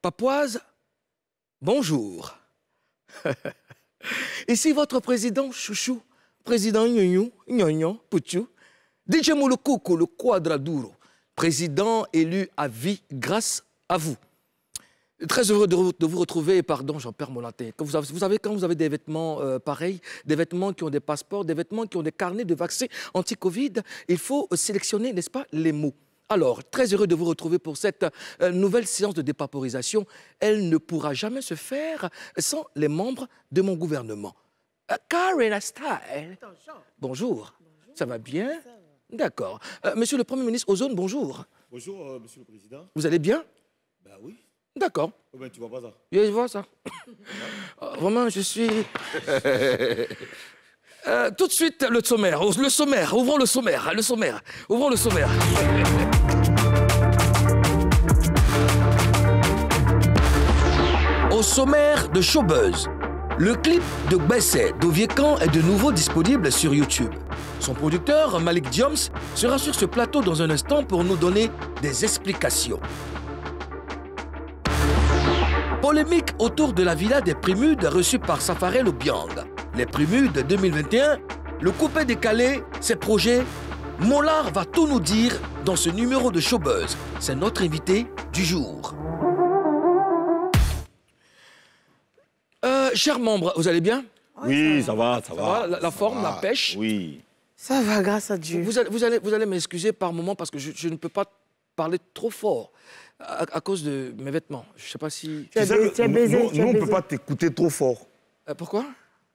Papouas, bonjour. Ici votre président Chouchou, président Nyonyo, Nyonyo, Pouchou, DJ Moulokoko, le Quadraduro, président élu à vie grâce à vous. Très heureux de, vous retrouver, pardon, j'en perds mon latin. Vous, savez, quand vous avez des vêtements euh, pareils, des vêtements qui ont des passeports, des vêtements qui ont des carnets de vaccins anti-Covid, il faut sélectionner, n'est-ce pas, les mots. Alors, très heureux de vous retrouver pour cette euh, nouvelle séance de dépaporisation. Elle ne pourra jamais se faire sans les membres de mon gouvernement. Euh, Karen Astay. Bonjour. Ça va bien D'accord. Euh, monsieur le Premier ministre Ozone, bonjour. Bonjour, monsieur le Président. Vous allez bien Ben oui. D'accord. Oh, ben, tu vois pas ça. Oui, je vois ça. vraiment, je suis... tout de suite, le sommaire. Le sommaire. Ouvrons le sommaire. Le sommaire. Ouvrons le sommaire. sommaire de Showbuzz, le clip de Besset Camp est de nouveau disponible sur YouTube. Son producteur, Malik Dioms, sera sur ce plateau dans un instant pour nous donner des explications. Polémique autour de la villa des Primudes reçue par Safarel Obiang. Les Primudes 2021, le coupé décalé, ses projets. Mollard va tout nous dire dans ce numéro de Showbuzz. C'est notre invité du jour. Euh, chers membres, vous allez bien Oui, ça va, ça, va. la, forme, la pêche Oui. Ça va, grâce à Dieu. Vous allez, vous allez, m'excuser par moment parce que je, ne peux pas parler trop fort à, cause de mes vêtements. Je ne sais pas si... Tu, tu, baisé, nous, on ne peut pas t'écouter trop fort. Euh, pourquoi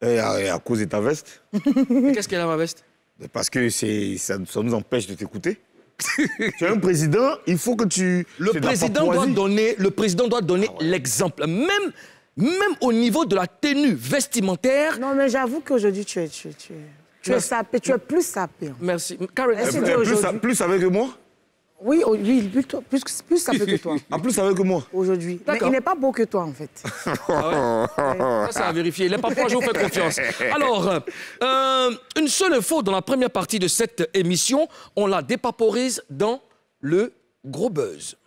à, cause de ta veste. Qu'est-ce qu'elle a, ma veste Parce que ça, ça nous empêche de t'écouter. tu es un président, il faut que tu... Le président doit donner Le président doit donner ah l'exemple. Même même au niveau de la tenue vestimentaire. Non, mais j'avoue qu'aujourd'hui, tu es, tu, es, tu, tu tu es plus sapé. Merci. Karen, est eh, tu plus, plus sapé que moi oui, lui, plus, sapé que toi. En ah, plus avec que moi Aujourd'hui. Mais il n'est pas beau que toi, en fait. ah Ça, c'est à vérifier. Les je vous fais confiance. Alors, euh, une seule info dans la première partie de cette émission, on la dépaporise dans le gros buzz.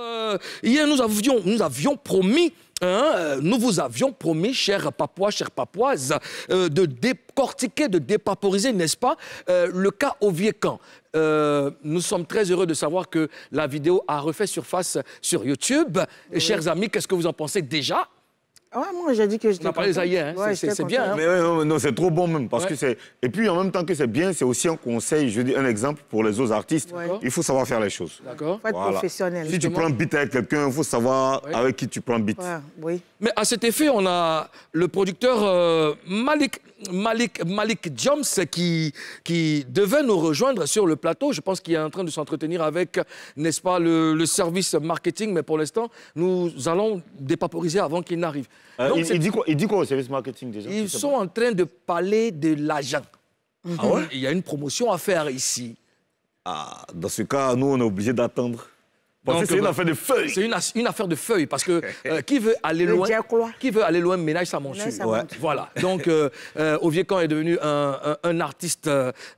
Euh, hier, nous avions, nous avions promis hein, euh, nous vous avions promis, chers papois, chères papoises, euh, de décortiquer, de dépaporiser, n'est-ce pas, le cas au Viecan. nous sommes très heureux de savoir que la vidéo a refait surface sur YouTube. Chers amis, qu'est-ce que vous en pensez déjà Ouais, moi j'ai dit que je On a parlé ça hier, hein. c'est bien. Hein. Mais non, c'est trop bon même. Parce que Et puis en même temps que c'est bien, c'est aussi un conseil, je dis un exemple pour les autres artistes. Il faut savoir faire les choses. D'accord. Faut être professionnel. Si tu prends beat avec quelqu'un, il faut savoir avec qui tu prends beat. Oui. Mais à cet effet, on a le producteur euh, Malik, Malik, Joms qui, qui devait nous rejoindre sur le plateau. Je pense qu'il est en train de s'entretenir avec, n'est-ce pas, le, service marketing. Mais pour l'instant, nous allons dépaporiser avant qu'il n'arrive. Euh, il, dit quoi, il dit quoi au service marketing déjà Ils sont en train de parler de l'agent. Ah ouais il y a une promotion à faire ici. Ah, dans ce cas, nous, on est obligé d'attendre c'est une euh, affaire de feuilles. C'est une, une, affaire de feuilles parce que euh, qui veut aller loin, qui veut aller loin ménage sa monture. Voilà. Donc euh, euh est devenu un, artiste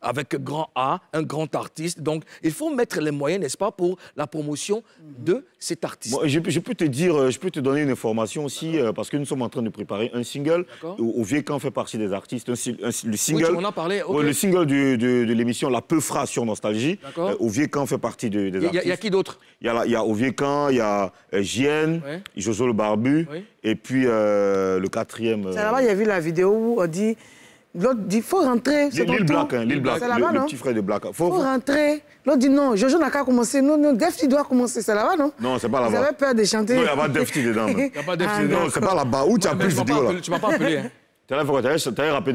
avec grand A, un grand artiste. Donc il faut mettre les moyens, n'est-ce pas, pour la promotion de cet artiste je, peux te dire, euh, je peux te donner une information aussi, euh, parce que nous sommes en train de préparer un single. Au, Vieux Camp fait partie des artistes. le single, de, l'émission La Peufra sur Nostalgie. au euh, Vieux Camp fait partie des artistes. Il y a qui d'autre Il y a, Au Vieux Camp, il y a Gienne, ouais. le Barbu, et puis le quatrième. là il y a vu la vidéo où on dit L'autre dit, il faut rentrer. L'île Black, hein, l'île blanc, le, petit frère de Black. Il faut, rentrer. L'autre dit, non, Jojo n'a qu'à commencer. Non, non, Defty doit commencer. C'est là-bas, non Non, c'est pas là-bas. Vous avez peur de chanter Non, il n'y a pas Defty dedans. Il n'y a ah, pas Defty dedans. Non, c'est pas là-bas. Où tu as pris vidéo, là Tu m'as pas appelé. Tu as fait dedans. Tu Après,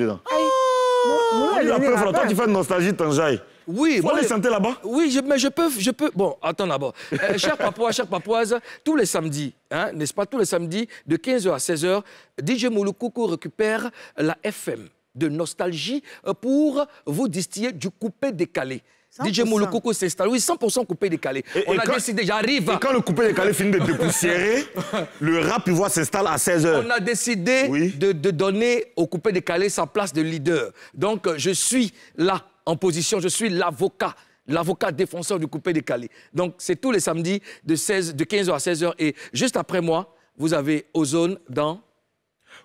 il dedans Toi, tu fais nostalgie, t'en jailles. Oui, Faut moi, les chanter là-bas Oui, je, mais je peux, je peux... Bon, attends d'abord. bas Euh, cher Papouas, chère papoise, tous les samedis, hein, n'est-ce pas, tous les samedis, de 15h à 16h, DJ Kuku récupère la FM de nostalgie euh, pour vous distiller du coupé décalé. DJ Mouloukoukou s'installe. Oui, 100% coupé décalé. Et, on a quand, décidé, j'arrive. Et quand le coupé décalé finit de dépoussiérer, le rap ivoire s'installe à 16h. On a décidé de, donner au coupé décalé sa place de leader. Donc, euh, je suis là, en position, je suis l'avocat. L'avocat défenseur du coupé décalé. Donc, c'est tous les samedis de, 16, de 15h à 16h. Et juste après moi, vous avez Ozone dans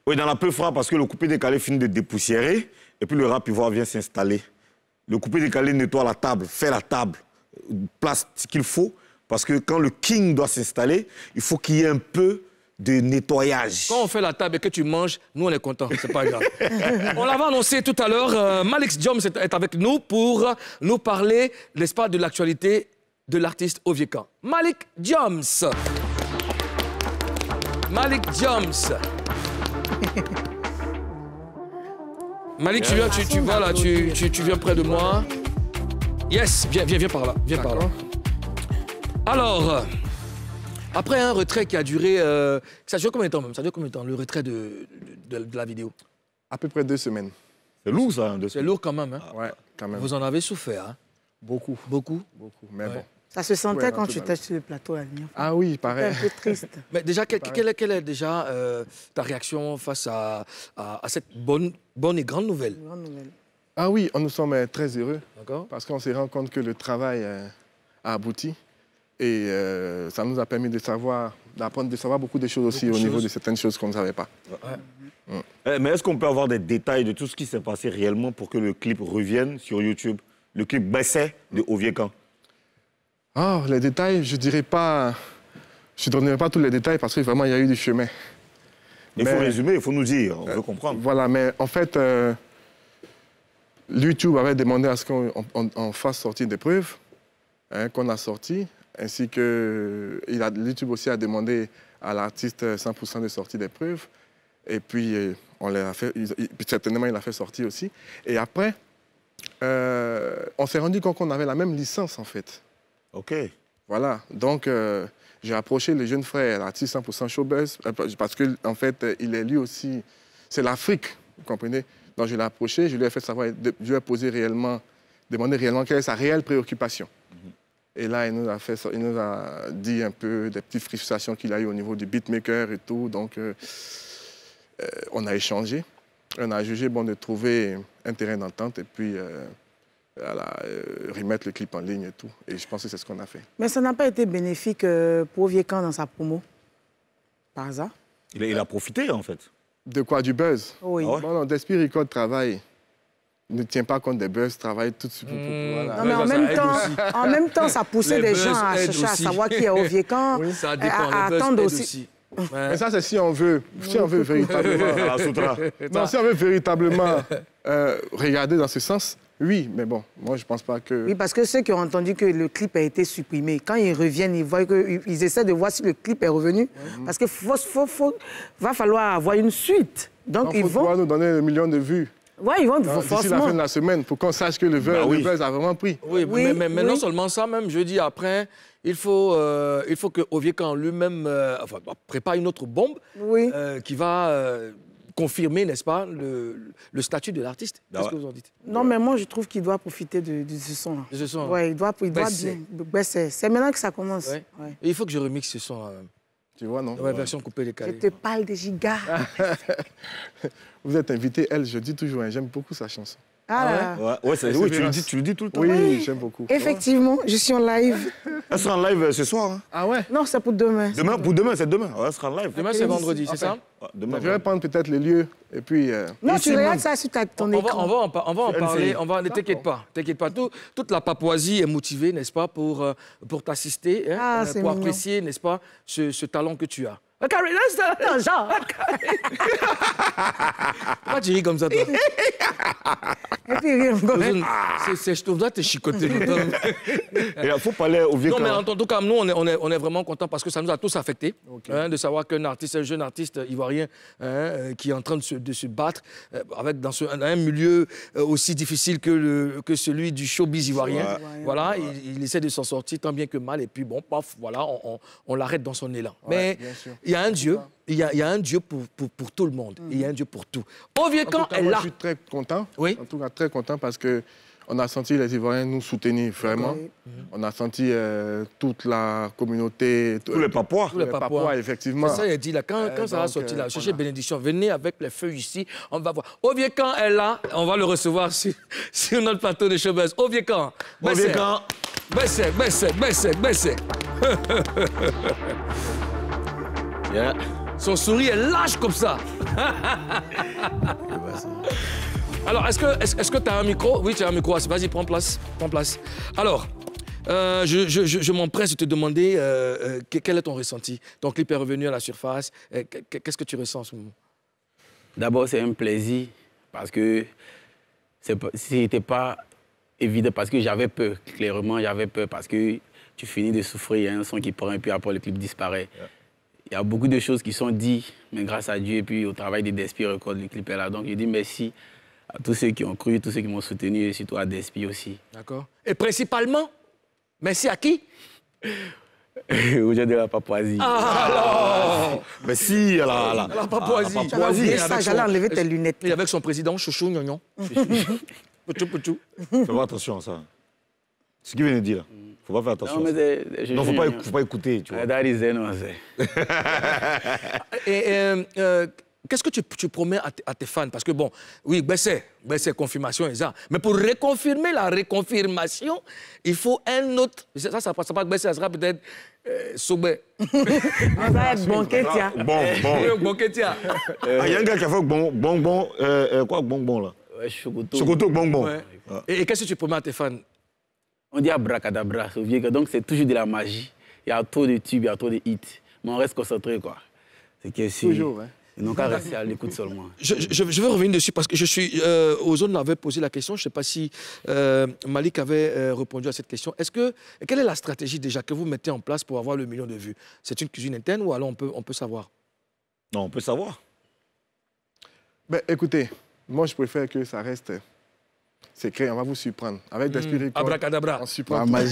oui, dans la peu froide, parce que le coupé décalé finit de dépoussiérer, et puis le rap ivoire vient s'installer. Le coupé décalé nettoie la table, fait la table, place ce qu'il faut, parce que quand le king doit s'installer, il faut qu'il y ait un peu de nettoyage. Quand on fait la table et que tu manges, nous on est contents, c'est pas grave. on l'avait annoncé tout à l'heure, Malik euh, Malix Joms est avec nous pour nous parler, n'est-ce pas, de l'actualité de l'artiste Oviekan. Malik Joms. Malik Joms. Malik, tu viens, tu, tu vas là, tu, tu, tu, viens près de moi. Yes, viens, viens, viens par là, viens par là. Alors, après un retrait qui a duré, euh, ça dure combien de temps même Ça dure combien de temps le retrait de, de, la vidéo À peu près deux semaines. C'est lourd ça, hein, deux semaines. C'est lourd quand même. Hein. ouais, quand même. Vous en avez souffert. Hein. Beaucoup. Beaucoup. Beaucoup. Mais bon. Ça se sentait quand tu étais sur le plateau à venir. Ah oui, pareil. un peu triste. Mais déjà, quelle, est, déjà euh, ta réaction face à, cette bonne, bonne et grande nouvelle, Ah oui, nous sommes euh, très heureux. Parce qu'on s'est rendu compte que le travail euh, a abouti. Et ça nous a permis de savoir, d'apprendre, de savoir beaucoup de choses aussi au niveau de certaines choses qu'on ne savait pas. Mm. Eh, mais est-ce qu'on peut avoir des détails de tout ce qui s'est passé réellement pour que le clip revienne sur YouTube Le clip baissait de mm. Camp. Oh, les détails, je dirais pas. Je ne donnerai pas tous les détails parce que vraiment, il y a eu du chemin. Il mais, faut résumer, il faut nous dire, on euh, veut comprendre. Voilà, mais en fait, YouTube euh, avait demandé à ce qu'on fasse sortir des preuves hein, qu'on a sorties, ainsi que YouTube aussi a demandé à l'artiste 100% de sortie des preuves. Et puis, on fait, certainement, il l'a fait sortir aussi. Et après, euh, on s'est rendu compte qu'on avait la même licence, en fait. OK. Voilà. Donc, euh, j'ai approché le jeune frère, artiste 100% showbiz, euh, parce que en fait, euh, il est lui aussi. C'est l'Afrique, vous comprenez Donc, je l'ai approché, je lui ai fait savoir, je lui ai posé réellement, demandé réellement quelle est sa réelle préoccupation. Mm-hmm. Et là, il nous, a fait, il nous a dit un peu des petites frustrations qu'il a eues au niveau du beatmaker et tout. Donc, on a échangé. On a jugé bon de trouver un terrain d'entente. Et puis, euh, remettre le clip en ligne et tout. Et je pense que c'est ce qu'on a fait. Mais ça n'a pas été bénéfique euh, pour Viecan dans sa promo, par hasard il a, profité, en fait. De quoi Du buzz Oui. non ah ouais. bon, Record travaille. Ne tient pas compte des buzz, travaille tout de suite. Mmh. Non, mais en, même temps, en même temps, ça poussait les, gens à chercher à savoir qui est au à, attendre aussi. Mais ça, c'est si on veut, si on veut véritablement, ah, non, si on veut véritablement euh, regarder dans ce sens, oui, mais bon, moi je pense pas que... Oui, parce que ceux qui ont entendu que le clip a été supprimé, quand ils reviennent, ils, voient que, ils essaient de voir si le clip est revenu, mhm. parce qu'il faut, faut, faut, va falloir avoir une suite. Donc vont. ils faut vont... nous donner un million de vues. Oui, ils vont forcément... la fin de la semaine, pour qu'on sache que le verre, bah a vraiment pris. Oui, mais, mais, non seulement ça, même dis après, il faut, euh, il faut que Kahn lui-même euh, bah, prépare une autre bombe euh, qui va euh, confirmer, n'est-ce pas, le, statut de l'artiste. Bah Qu'est-ce que vous en dites Non, mais moi, je trouve qu'il doit profiter de, ce son De ce son hein. Oui, il doit, il doit bah, bien. Bah, c'est maintenant que ça commence. Il faut que je remixe ce son. Euh, tu vois, non version coupée les carrés. Je te parle des gigas. vous êtes invité, elle, je dis toujours, hein, j'aime beaucoup sa chanson. Ah, ah Ouais, ouais, oui, tu le, dis, tu le dis tout le temps. Oui, j'aime beaucoup. Effectivement, je suis en live. Elle sera en live euh, ce soir. Hein. Ah ouais Non, c'est pour demain. Demain, pour demain, c'est demain. elle sera en live. Demain, c'est vendredi, c'est ça demain, Je vais prendre peut-être les lieux et puis. Euh, non, tu regardes ça sur ton on écran. Va, on va, en parler. On va, ne t'inquiète pas, t'inquiète pas. toute la Papouasie est motivée, n'est-ce pas, pour euh, pour t'assister, hein, ah, pour apprécier, n'est-ce pas, ce talent que tu as. Ah, carré, là, hein, ça. Non, genre. Ah, tu ris comme ça, toi Et puis, rire C'est, je trouve ça, t'es chicoté. Il faut parler au vieux Non, mais en tout cas, nous, on est, on est, vraiment contents parce que ça nous a tous affectés hein, de savoir qu'un artiste, un jeune artiste euh, ivoirien hein, euh, qui est en train de se, de se battre euh, avec, dans, ce, dans un milieu aussi difficile que, le, que celui du showbiz ivoirien. Voilà, Il, essaie de s'en sortir tant bien que mal. Et puis, bon, paf, voilà, on, on, l'arrête dans son élan. mais bien sûr un Dieu. Il y, a, un Dieu pour, pour, tout le monde. Il y a un Dieu pour tout. Au vieux camp, elle là. Je suis très content. Oui. En tout cas, très content parce qu'on a senti les Ivoiriens nous soutenir vraiment. On a senti euh, toute la communauté. Tous les papouas. Tous les papouas, effectivement. C'est ça, il dit là. Quand, euh, ça va sortir là, euh, cherchez bénédiction. Venez avec les feuilles ici, on va voir. Au vieux Camp est là, on va le recevoir sur, sur notre plateau de Au vieux Camp. vieux Camp. Baissez, baissez, baissez, baissez. Son sourire est lâche comme ça. Alors, est-ce que tu as un micro Oui, tu as un micro. Vas-y, prends place. Prends place. Alors, euh, je, m'empresse de te demander euh, euh, quel est ton ressenti. Ton clip est revenu à la surface. Qu'est-ce que tu ressens en ce moment D'abord, c'est un plaisir parce que c'était pas évident parce que j'avais peur. Clairement, j'avais peur parce que tu finis de souffrir, il y a un son qui prend et puis après le clip disparaît il y a beaucoup de choses qui sont dites, mais grâce à Dieu et puis au travail de Despi Record, le clip est là. Donc je dis merci à tous ceux qui ont cru, tous ceux qui m'ont soutenu et surtout à Despi aussi. D'accord. Et principalement, merci à qui Au de la Papouasie. Ah, ah alors Merci ah, La Papouasie. la j'allais enlever tes lunettes. Et avec son président, Chouchou Nyonyon. Poutou, poutou. Fais attention à ça. Ce qu'il vient de dire. Il ne Faut pas faire attention. Non, mais je, faut, pas, écouter, tu vois. non, ah, et, euh, euh, Qu'est-ce que tu, promets à, tes fans Parce que bon, oui, Bessé, Bessé, confirmation, et ça. Mais pour reconfirmer la reconfirmation, il faut un autre. Ça, ça, ne va pas Bessé, ça sera peut-être euh, Soubé. On va être Bonkétia. Bon, bon. Ah, il y a un gars qui a fait bon, bon, euh, quoi, bon, bon, là Chocoto. Choukoutou, bon, bon. Ah. et qu'est-ce que tu promets à tes fans on dit abracadabra, donc c'est toujours de la magie. Il y a trop de tubes, il y a trop de hits. Mais on reste concentré, quoi. C'est que Toujours, hein. Ils à l'écoute seulement. Je, veux revenir dessus parce que je suis. Euh, Ozone avait posé la question. Je ne sais pas si euh, Malik avait euh, répondu à cette question. Est-ce que quelle est la stratégie déjà que vous mettez en place pour avoir le million de vues C'est une cuisine interne ou alors on peut on peut savoir Non, on peut savoir. Ben, écoutez, moi je préfère que ça reste c'est créé, on va vous surprendre. Avec des hmm. spirituels. Abracadabra. On surprend. Ah,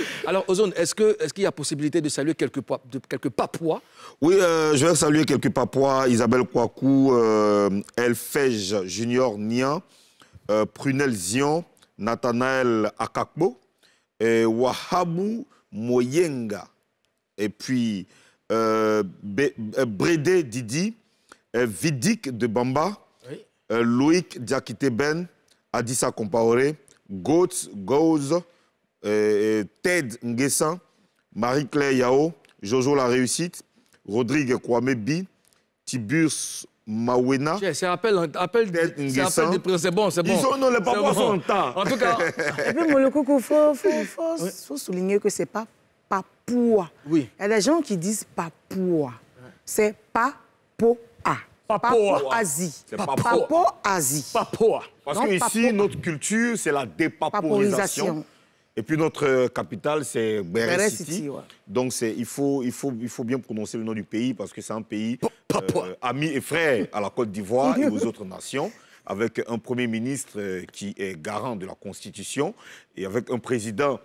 Alors, Ozone, est-ce qu'il est y a possibilité de saluer quelques, de, quelques papois Oui, euh, je vais saluer quelques papois. Isabelle Kwaku, euh, Elfège Junior Nian, euh, Prunel Zion, Nathanaël Akakbo, et Wahabu Moyenga. Et puis, euh, Brédé Didi, Vidik de Bamba, Loïc Diakité Ben, Adissa Compaoré, Goats, Goz, euh, Ted Nguessan, Marie-Claire Yao, Jojo La Réussite, Rodrigue Kwamebi, Bi, Mawena. C'est appel, appel, c'est bon, c'est bon. Ils ont, non, les papas bon. sont en temps. En tout cas. Et puis, il faut, souligner que c'est pas papoua. Oui. Il y a des gens qui disent papoua. C'est papoua. Asie. Papouasie. Asie. Parce Parce qu'ici, notre culture, c'est la dépaporisation. Et puis notre euh, capitale, c'est Beret Donc il faut, il, faut, il faut bien prononcer le nom du pays parce que c'est un pays euh, ami et frère à la Côte d'Ivoire et aux autres nations, avec un Premier ministre euh, qui est garant de la Constitution et avec un président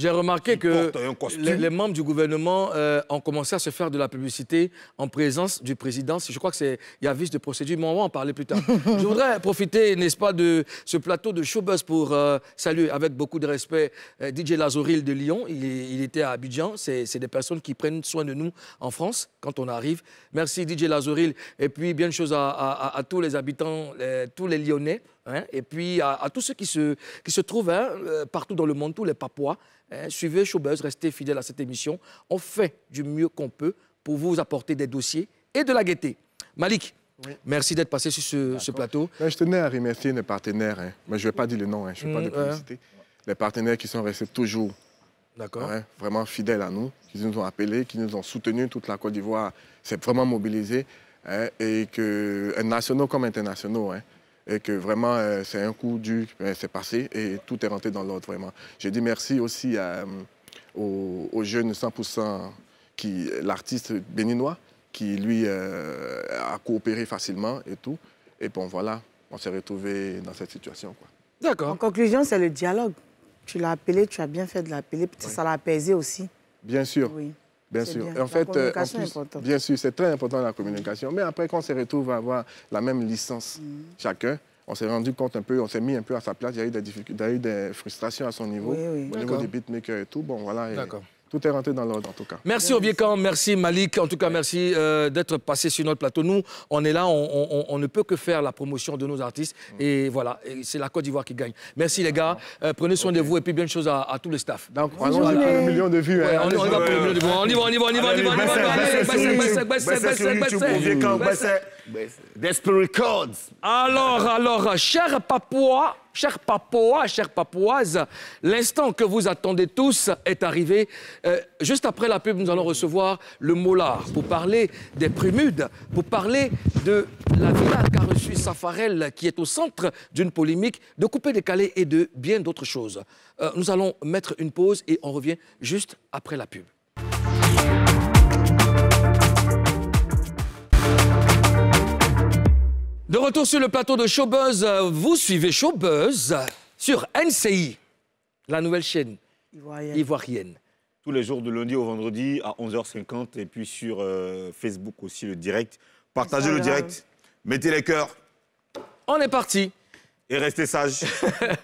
j'ai remarqué que les, membres du gouvernement euh, ont commencé à se faire de la publicité en présence du président. Je crois que c'est y a vice de procédure, mais on va en parler plus tard. Je voudrais profiter, n'est-ce pas, de ce plateau de Showbuzz pour euh, saluer avec beaucoup de respect euh, DJ Lazoril de Lyon. Il, était à Abidjan. C'est des personnes qui prennent soin de nous en France quand on arrive. Merci DJ Lazoril. Et puis, bien de chose à tous les habitants, tous les Lyonnais Hein. et puis à, tous ceux qui se, qui se trouvent hein, euh, partout dans le monde, tous les papois, hein, suivez Showbuzz, restez fidèles à cette émission. On fait du mieux qu'on peut pour vous apporter des dossiers et de la gaieté. Malik, merci d'être passé sur ce, plateau. Ben, je tenais à remercier nos partenaires, mais je ne vais pas dire le nom, je ne pas de mmh, publicité. Les partenaires qui sont restés toujours vraiment fidèles à nous, qui nous ont appelés, qui nous ont soutenus, toute la Côte d'Ivoire s'est vraiment mobilisée, et que euh, nationaux comme internationaux et que vraiment, euh, c'est un coup dur, c'est passé et tout est rentré dans l'ordre, vraiment. j'ai dit merci aussi euh, au jeune jeunes 100%, qui, l'artiste béninois, qui, lui, euh, a coopéré facilement et tout. Et bon, voilà, on s'est retrouvés dans cette situation. D'accord. En conclusion, c'est le dialogue. Tu l'as appelé, tu as bien fait de l'appeler, ça l'a apaisé aussi. Bien sûr. Oui. Bien sûr. en fait, euh, en plus, bien sûr, c'est très important la communication. Mais après, quand on se retrouve à avoir la même licence, mm. chacun, on s'est rendu compte un peu, on s'est mis un peu à sa place. Il y a eu des, difficultés, il y a eu des frustrations à son niveau, au niveau des beatmakers et tout. Bon, voilà. D'accord tout est rentré dans l'ordre, en tout cas. Merci, Kahn. Merci, Malik. En tout cas, merci d'être passé sur notre plateau. Nous, on est là, on, ne peut que faire la promotion de nos artistes. Et voilà, c'est la Côte d'Ivoire qui gagne. Merci, les gars. prenez soin de vous et puis bien de à, tout le staff. Donc, va le million de vues. on, on, va million de vues. On y va, on y va, on y va, on y va. On y va, on Alors, alors, cher Papouas, Chers Papouas, chers Papouases, l'instant que vous attendez tous est arrivé. Euh, juste après la pub, nous allons recevoir le Mollard pour parler des Prémudes, pour parler de la villa qu'a reçue Safarel, qui est au centre d'une polémique de couper des calais et de bien d'autres choses. Euh, nous allons mettre une pause et on revient juste après la pub. De retour sur le plateau de Showbuzz, euh, vous suivez Showbuzz sur NCI, la nouvelle chaîne ivoirienne. Tous les jours de lundi au vendredi à 11h50 et puis sur euh, Facebook aussi le direct. Partagez le direct, mettez les cœurs. On est parti. Et restez sages.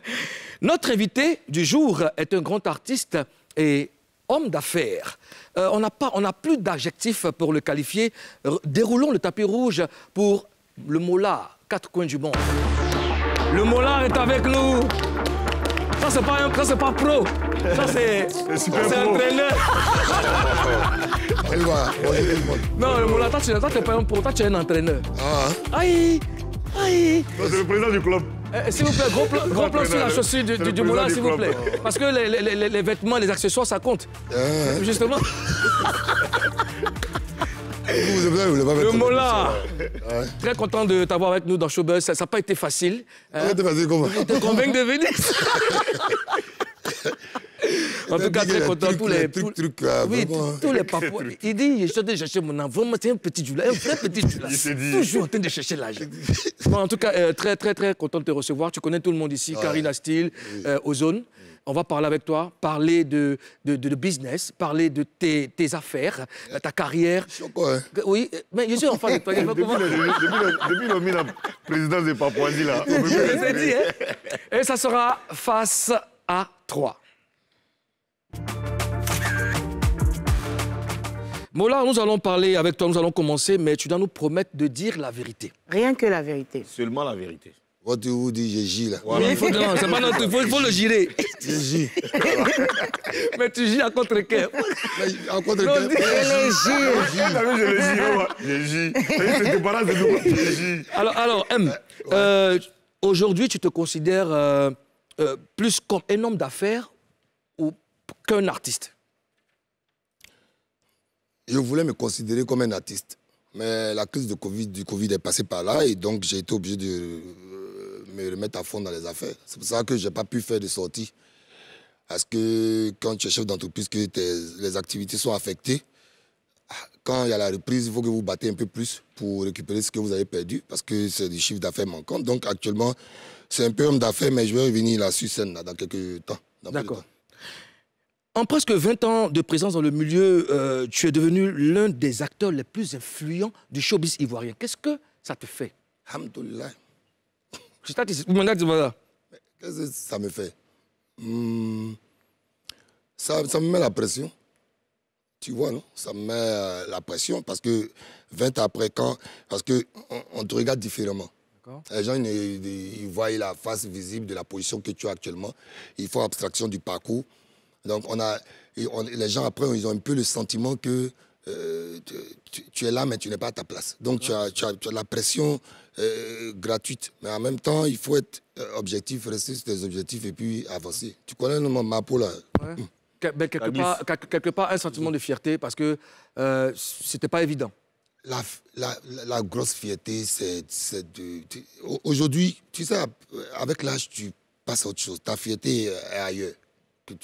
Notre invité du jour est un grand artiste et homme d'affaires. Euh, on n'a plus d'adjectif pour le qualifier. Déroulons le tapis rouge pour le Mola, quatre coins du monde. Le Mola est avec nous. Ça, c'est pas, un, ça, pas pro. Ça, c'est un entraîneur. Elle va, Non, le Mola, toi, tu n'es pas un pro, toi, tu es un entraîneur. Ah. Aïe, aïe. C'est le président du club. Euh, euh, s'il vous plaît, gros plan, gros plan sur la chaussure du, du, s'il vous plaît. Parce que les, vêtements, les accessoires, ça compte. Ah. Justement. le Mola, très content de t'avoir avec nous dans Showbuzz. Ça n'a pas été facile. Hein. Ça n'a pas été facile comment On te convainc de venir. en tout cas, très content. Tous les trucs, oui, tous les Il dit, je suis en train de chercher mon enfant. Vraiment, c'est un petit Jula, un très petit Jula. Toujours en train de chercher l'âge. en tout cas, euh, très, très, très content de te recevoir. Tu connais tout le monde ici. Karina Steele, euh, Ozone on va parler avec toi, parler de, de, business, parler de tes, tes affaires, ta carrière. Choco, hein. Oui, mais je suis en face de toi. Je depuis, le, depuis, de Et ça sera face à 3. Mola, nous allons parler avec toi, nous allons commencer, mais tu dois nous promettre de dire la vérité. Rien que la vérité. Seulement la vérité tu vous dis, je gis là. Voilà. il faut, c'est pas notre, il faut, le girer. Je Mais tu gis à contre-cœur. À contre-cœur. Je le gire. Je Je Alors, alors M, euh, aujourd'hui, tu te considères euh, euh, plus comme un homme d'affaires qu'un artiste Je voulais me considérer comme un artiste. Mais la crise de COVID, du Covid est passée par là et donc j'ai été obligé de me remettre à fond dans les affaires. C'est pour ça que je n'ai pas pu faire de sortie. Parce que quand tu es chef d'entreprise, que les activités sont affectées, ah, quand il y a la reprise, il faut que vous battez un peu plus pour récupérer ce que vous avez perdu, parce que c'est des chiffres d'affaires manquants. Donc actuellement, c'est un peu homme d'affaires, mais je vais revenir là-dessus scène dans quelques temps. D'accord. En presque 20 ans de présence dans le milieu, euh, tu es devenu l'un des acteurs les plus influents du showbiz ivoirien. Qu'est-ce que ça te fait Alhamdoulilah. Qu'est-ce que ça me fait hmm. ça, me met la pression. Tu vois, non Ça me met euh, la pression parce que 20 après, quand. Parce qu'on on te regarde différemment. Les gens, ils, voient la face visible de la position que tu as actuellement. Ils font abstraction du parcours. Donc, on a, les gens, après, ils ont un peu le sentiment que euh, tu, es là, mais tu n'es pas à ta place. Donc, tu as, tu as, la pression euh, gratuite. Mais en même temps, il faut être euh, objectif, rester sur tes objectifs et puis avancer. Tu connais le nom Mapo là quelque, part, un sentiment de fierté parce que euh, c'était pas évident. La, grosse fierté, c'est de. Aujourd'hui, tu sais, avec l'âge, tu passes à autre chose. Ta fierté est ailleurs, que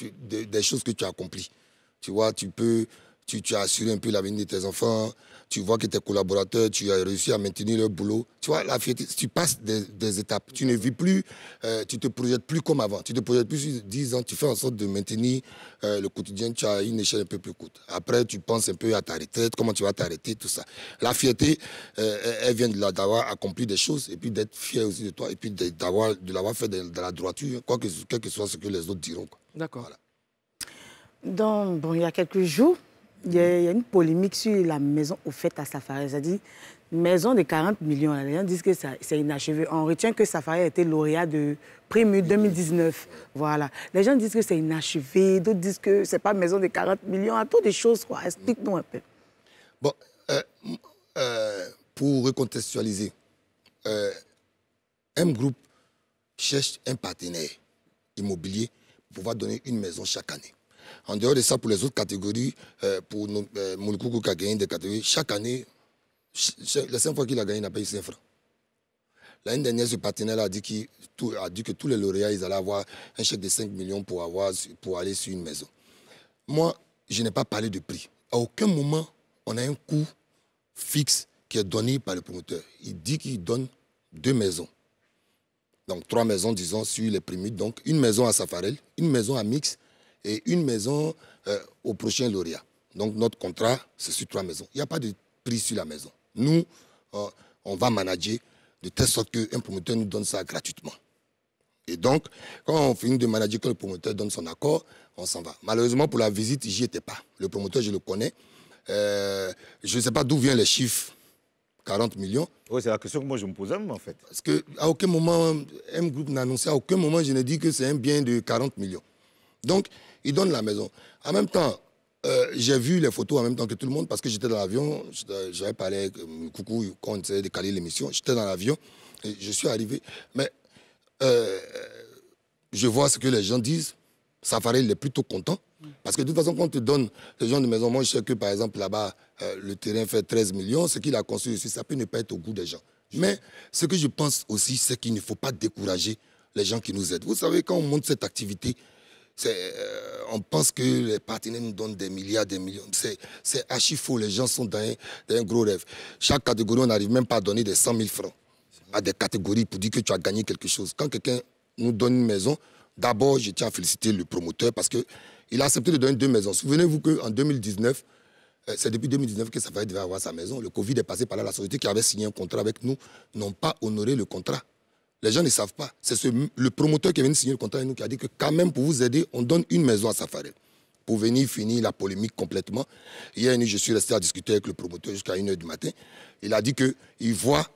des choses que tu as accomplies. Tu vois, tu peux tu, as assuré un peu l'avenir de tes enfants, tu vois que tes collaborateurs, tu as réussi à maintenir leur boulot. Tu vois, la fierté, tu passes des, étapes. Tu ne vis plus, tu euh, tu te projettes plus comme avant. Tu te projettes plus sur 10 ans, tu fais en sorte de maintenir euh, le quotidien, tu as une échelle un peu plus courte. Après, tu penses un peu à ta retraite, comment tu vas t'arrêter, tout ça. La fierté, euh, elle vient de d'avoir accompli des choses et puis d'être fier aussi de toi et puis d'avoir, de l'avoir fait dans la droiture, quoi que, quel que soit ce que les autres diront. D'accord. Donc, bon, il y a quelques jours, il y, a une polémique sur la maison offerte à Safari. C'est-à-dire, maison de 40 millions. Les gens disent que c'est inachevé. On retient que Safari a été lauréat de prix 2019. Voilà. Les gens disent que c'est inachevé. D'autres disent que c'est pas maison de 40 millions. À toutes des choses, Explique-nous un peu. Bon, euh, euh, pour recontextualiser, euh, un groupe cherche un partenaire immobilier pour pouvoir donner une maison chaque année. En dehors de ça, pour les autres catégories, euh, pour euh, Moulkoukou qui a gagné des catégories, chaque année, la cinq fois qu'il a gagné, il a payé 5 francs. L'année dernière, ce partenaire a, dit a dit que tous les lauréats, ils allaient avoir un chèque de 5 millions pour, avoir, pour aller sur une maison. Moi, je n'ai pas parlé de prix. À aucun moment, on a un coût fixe qui est donné par le promoteur. Il dit qu'il donne deux maisons. Donc trois maisons, disons, sur les primites. Donc une maison à Safarel, une maison à Mix et une maison euh, au prochain lauréat. Donc notre contrat, c'est sur trois maisons. Il n'y a pas de prix sur la maison. Nous, euh, on va manager de telle sorte qu'un promoteur nous donne ça gratuitement. Et donc, quand on finit de manager, que le promoteur donne son accord, on s'en va. Malheureusement, pour la visite, j'y étais pas. Le promoteur, je le connais. Euh, je ne sais pas d'où viennent les chiffres. 40 millions. Oui, c'est la question que moi je me posais en fait. Parce qu'à aucun moment, M Group n'a annoncé, à aucun moment je n'ai dit que c'est un bien de 40 millions. Donc, il donne la maison. En même temps, euh, j'ai vu les photos en même temps que tout le monde parce que j'étais dans l'avion. J'avais parlé avec euh, Coucou quand on essayait de caler l'émission. J'étais dans l'avion et je suis arrivé. Mais euh, je vois ce que les gens disent. Safari, il est plutôt content. Parce que de toute façon, quand on te donne les gens de maison, moi je sais que par exemple là-bas, le terrain fait 13 millions. Ce qu'il a construit ici, ça peut ne pas être au goût des gens. Mais ce que je pense aussi, c'est qu'il ne faut pas décourager les gens qui nous aident. Vous savez, quand on monte cette activité, euh, on pense que les partenaires nous donnent des milliards, des millions. C'est archi faux. Les gens sont dans un, gros rêve. Chaque catégorie, on n'arrive même pas à donner des 100 000 francs à des catégories pour dire que tu as gagné quelque chose. Quand quelqu'un nous donne une maison, d'abord, je tiens à féliciter le promoteur parce qu'il a accepté de donner deux maisons. Souvenez-vous qu'en 2019, euh, c'est depuis 2019 que Safari devait avoir sa maison. Le Covid est passé par là. La société qui avait signé un contrat avec nous n'a pas honoré le contrat. Les gens ne savent pas. C'est le promoteur qui est venu signer le contrat avec nous qui a dit que quand même, pour vous aider, on donne une maison à Safarel. Pour venir finir la polémique complètement. Hier je suis resté à discuter avec le promoteur jusqu'à 1h du matin. Il a dit qu'il voit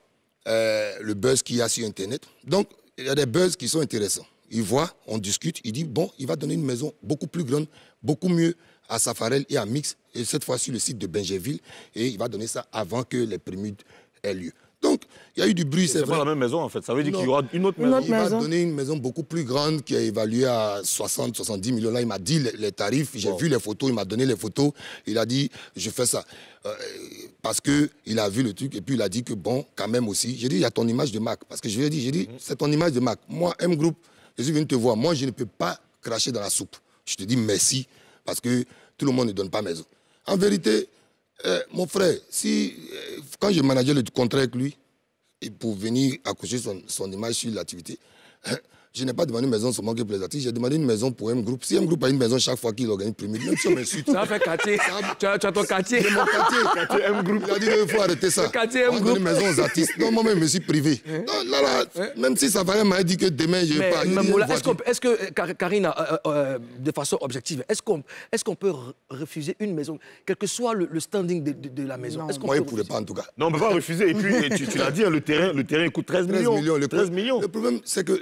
euh, le buzz qu'il y a sur Internet. Donc, il y a des buzz qui sont intéressants. Il voit, on discute, il dit, bon, il va donner une maison beaucoup plus grande, beaucoup mieux à Safarel et à Mix, et cette fois sur le site de Benjéville. et il va donner ça avant que les prémudes aient lieu il y a eu du bruit, c'est vrai. la même maison, en fait. Ça veut dire qu'il y aura une autre maison. il m'a donné une maison beaucoup plus grande qui est évaluée à 60, 70 millions. Là, il m'a dit les, tarifs. J'ai vu les photos. Il m'a donné les photos. Il a dit, je fais ça. Euh, parce qu'il a vu le truc et puis il a dit que bon, quand même aussi. J'ai dit, il y a ton image de Mac Parce que je lui ai dit, mhm. c'est ton image de Mac Moi, M Group, je suis venu te voir. Moi, je ne peux pas cracher dans la soupe. Je te dis merci parce que tout le monde ne donne pas maison. En vérité, euh, mon frère, si, euh, quand je managé le contrat avec lui, pour venir accrocher son, son image sur l'activité, je n'ai pas demandé une maison seulement les artistes. j'ai demandé une maison pour un groupe. Si un groupe a une maison chaque fois qu'il organise premier, même si on m'insulte. Ça fait quartier. tu, as, tu as ton quartier. C'est mon quartier. M groupe. Il a dit il faut arrêter ça. quartier M une maison aux artistes. Non, moi-même, je me suis privé. Hein? Non, là, là, même si ça va m'a dit que demain, je ne vais pas. Est-ce est que, euh, Karina, euh, euh, de façon objective, est-ce qu'on peut refuser une maison, quel que soit le, standing de, de, la maison non. Moi, je ne pouvait pas, en tout cas. Non, on ne peut pas refuser. Et puis, tu, l'as dit, hein, le terrain, le terrain coûte 13, millions. Le 13 millions. Le problème, c'est que.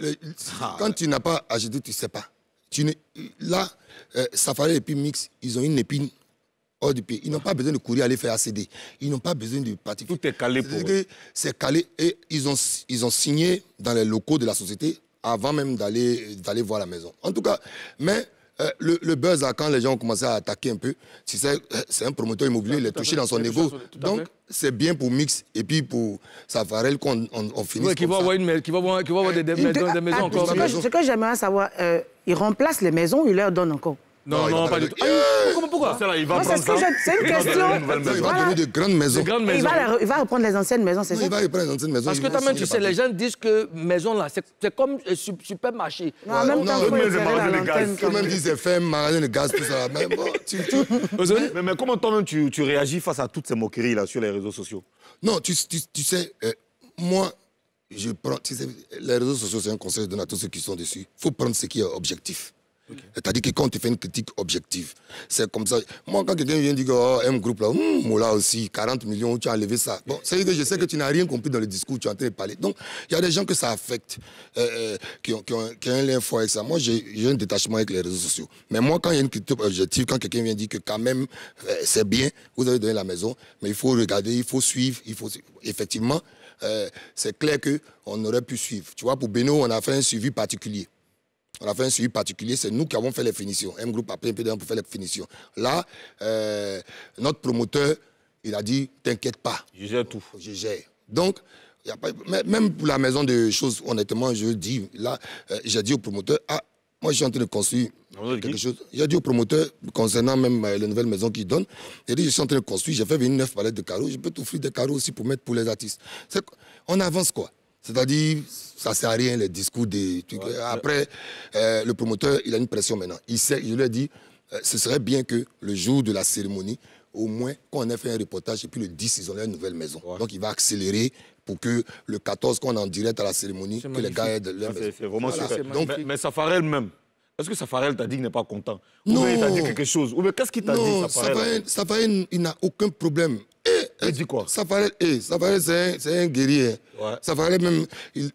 Quand tu n'as pas ajouté, tu ne sais pas. Tu là, euh, Safari et Pimix, ils ont une épine hors du pays. Ils n'ont pas besoin de courir aller faire ACD. Ils n'ont pas besoin de participer. Tout est calé pour eux. C'est calé. Et ils ont, ils ont signé dans les locaux de la société avant même d'aller voir la maison. En tout cas, mais euh, le, le, buzz, quand les gens ont commencé à attaquer un peu, euh, c'est un promoteur immobilier, il est touché dans son ego. Donc, c'est bien pour Mix et puis pour Safarel qu'on on, on finisse. Oui, qui va avoir une qui va avoir, qui va avoir des, maisons, ah, ah, encore. Ce que, j'aimerais savoir, euh, ils remplacent les maisons, ils leur donnent encore. Non, non, pas du tout. Eh ah, comment, pourquoi C'est une question. Il va donner de grandes maisons. Il va reprendre les anciennes maisons, c'est ça Il va reprendre les anciennes maisons. Parce que toi-même, tu sais, les gens disent que maison, là, c'est comme supermarché. En même temps, quand Ils disent fait, magasin de gaz, tout ça. Mais comment toi-même tu réagis face à toutes ces moqueries là sur les réseaux sociaux Non, tu sais, euh, moi, je prends, les réseaux sociaux, c'est un conseil je donne à tous ceux qui sont dessus. Il faut prendre ce qui est objectif. C'est-à-dire que quand tu fais une critique objective, c'est comme ça. Moi, quand quelqu'un vient dire, oh, M groupe là, hmm, là aussi, 40 millions, tu as enlevé ça. Bon, c'est que je sais que tu n'as rien compris dans le discours, tu es en train de parler. Donc, il y a des gens que ça affecte, euh, euh, qui, ont, qui, ont, qui, avec ça. Moi, j'ai un détachement avec les réseaux sociaux. Mais moi, quand il y a une critique objective, quand quelqu'un vient dire que quand même, euh, c'est bien, vous avez donné la maison, mais il faut regarder, il faut suivre, il faut. Effectivement, c'est clair qu'on aurait pu suivre. Tu vois, pour Beno, on a fait un suivi particulier. On a fait un suivi particulier, c'est nous qui avons fait les finitions. Un groupe a pris un peu de temps pour faire les finitions. Là, euh, notre promoteur, il a dit, t'inquiète pas. Je gère tout. Je gère. Donc, même pour la maison de choses, honnêtement, je dis, là, euh, j'ai dit au promoteur, ah, moi, je suis en train de construire quelque chose. J'ai dit au promoteur, concernant même la euh, les nouvelles maisons qu'il donne, j'ai dit, je suis en train de construire, j'ai fait venir neuf palettes de carreaux, je peux t'offrir des carreaux aussi pour mettre pour les artistes. On avance, quoi. C'est-à-dire, ça ne sert à rien les discours des. Après, euh, le promoteur, il a une pression maintenant. Il sait, je lui ai dit, euh, ce serait bien que le jour de la cérémonie, au moins qu'on ait fait un reportage et puis le 10, ils ont une nouvelle maison. Donc il va accélérer pour que le 14, qu'on en direct à la cérémonie, que les gars aient leur maison. C'est vraiment Donc, mais, mais, même Est-ce que Safarel t'a dit qu'il n'est pas content Ou il t'a dit quelque chose Ou qu'est-ce qu'il t'a dit Safarel Safarel, il n'a aucun problème. Il dit quoi ça hey, eh, c'est un, un, guerrier. ça même, il,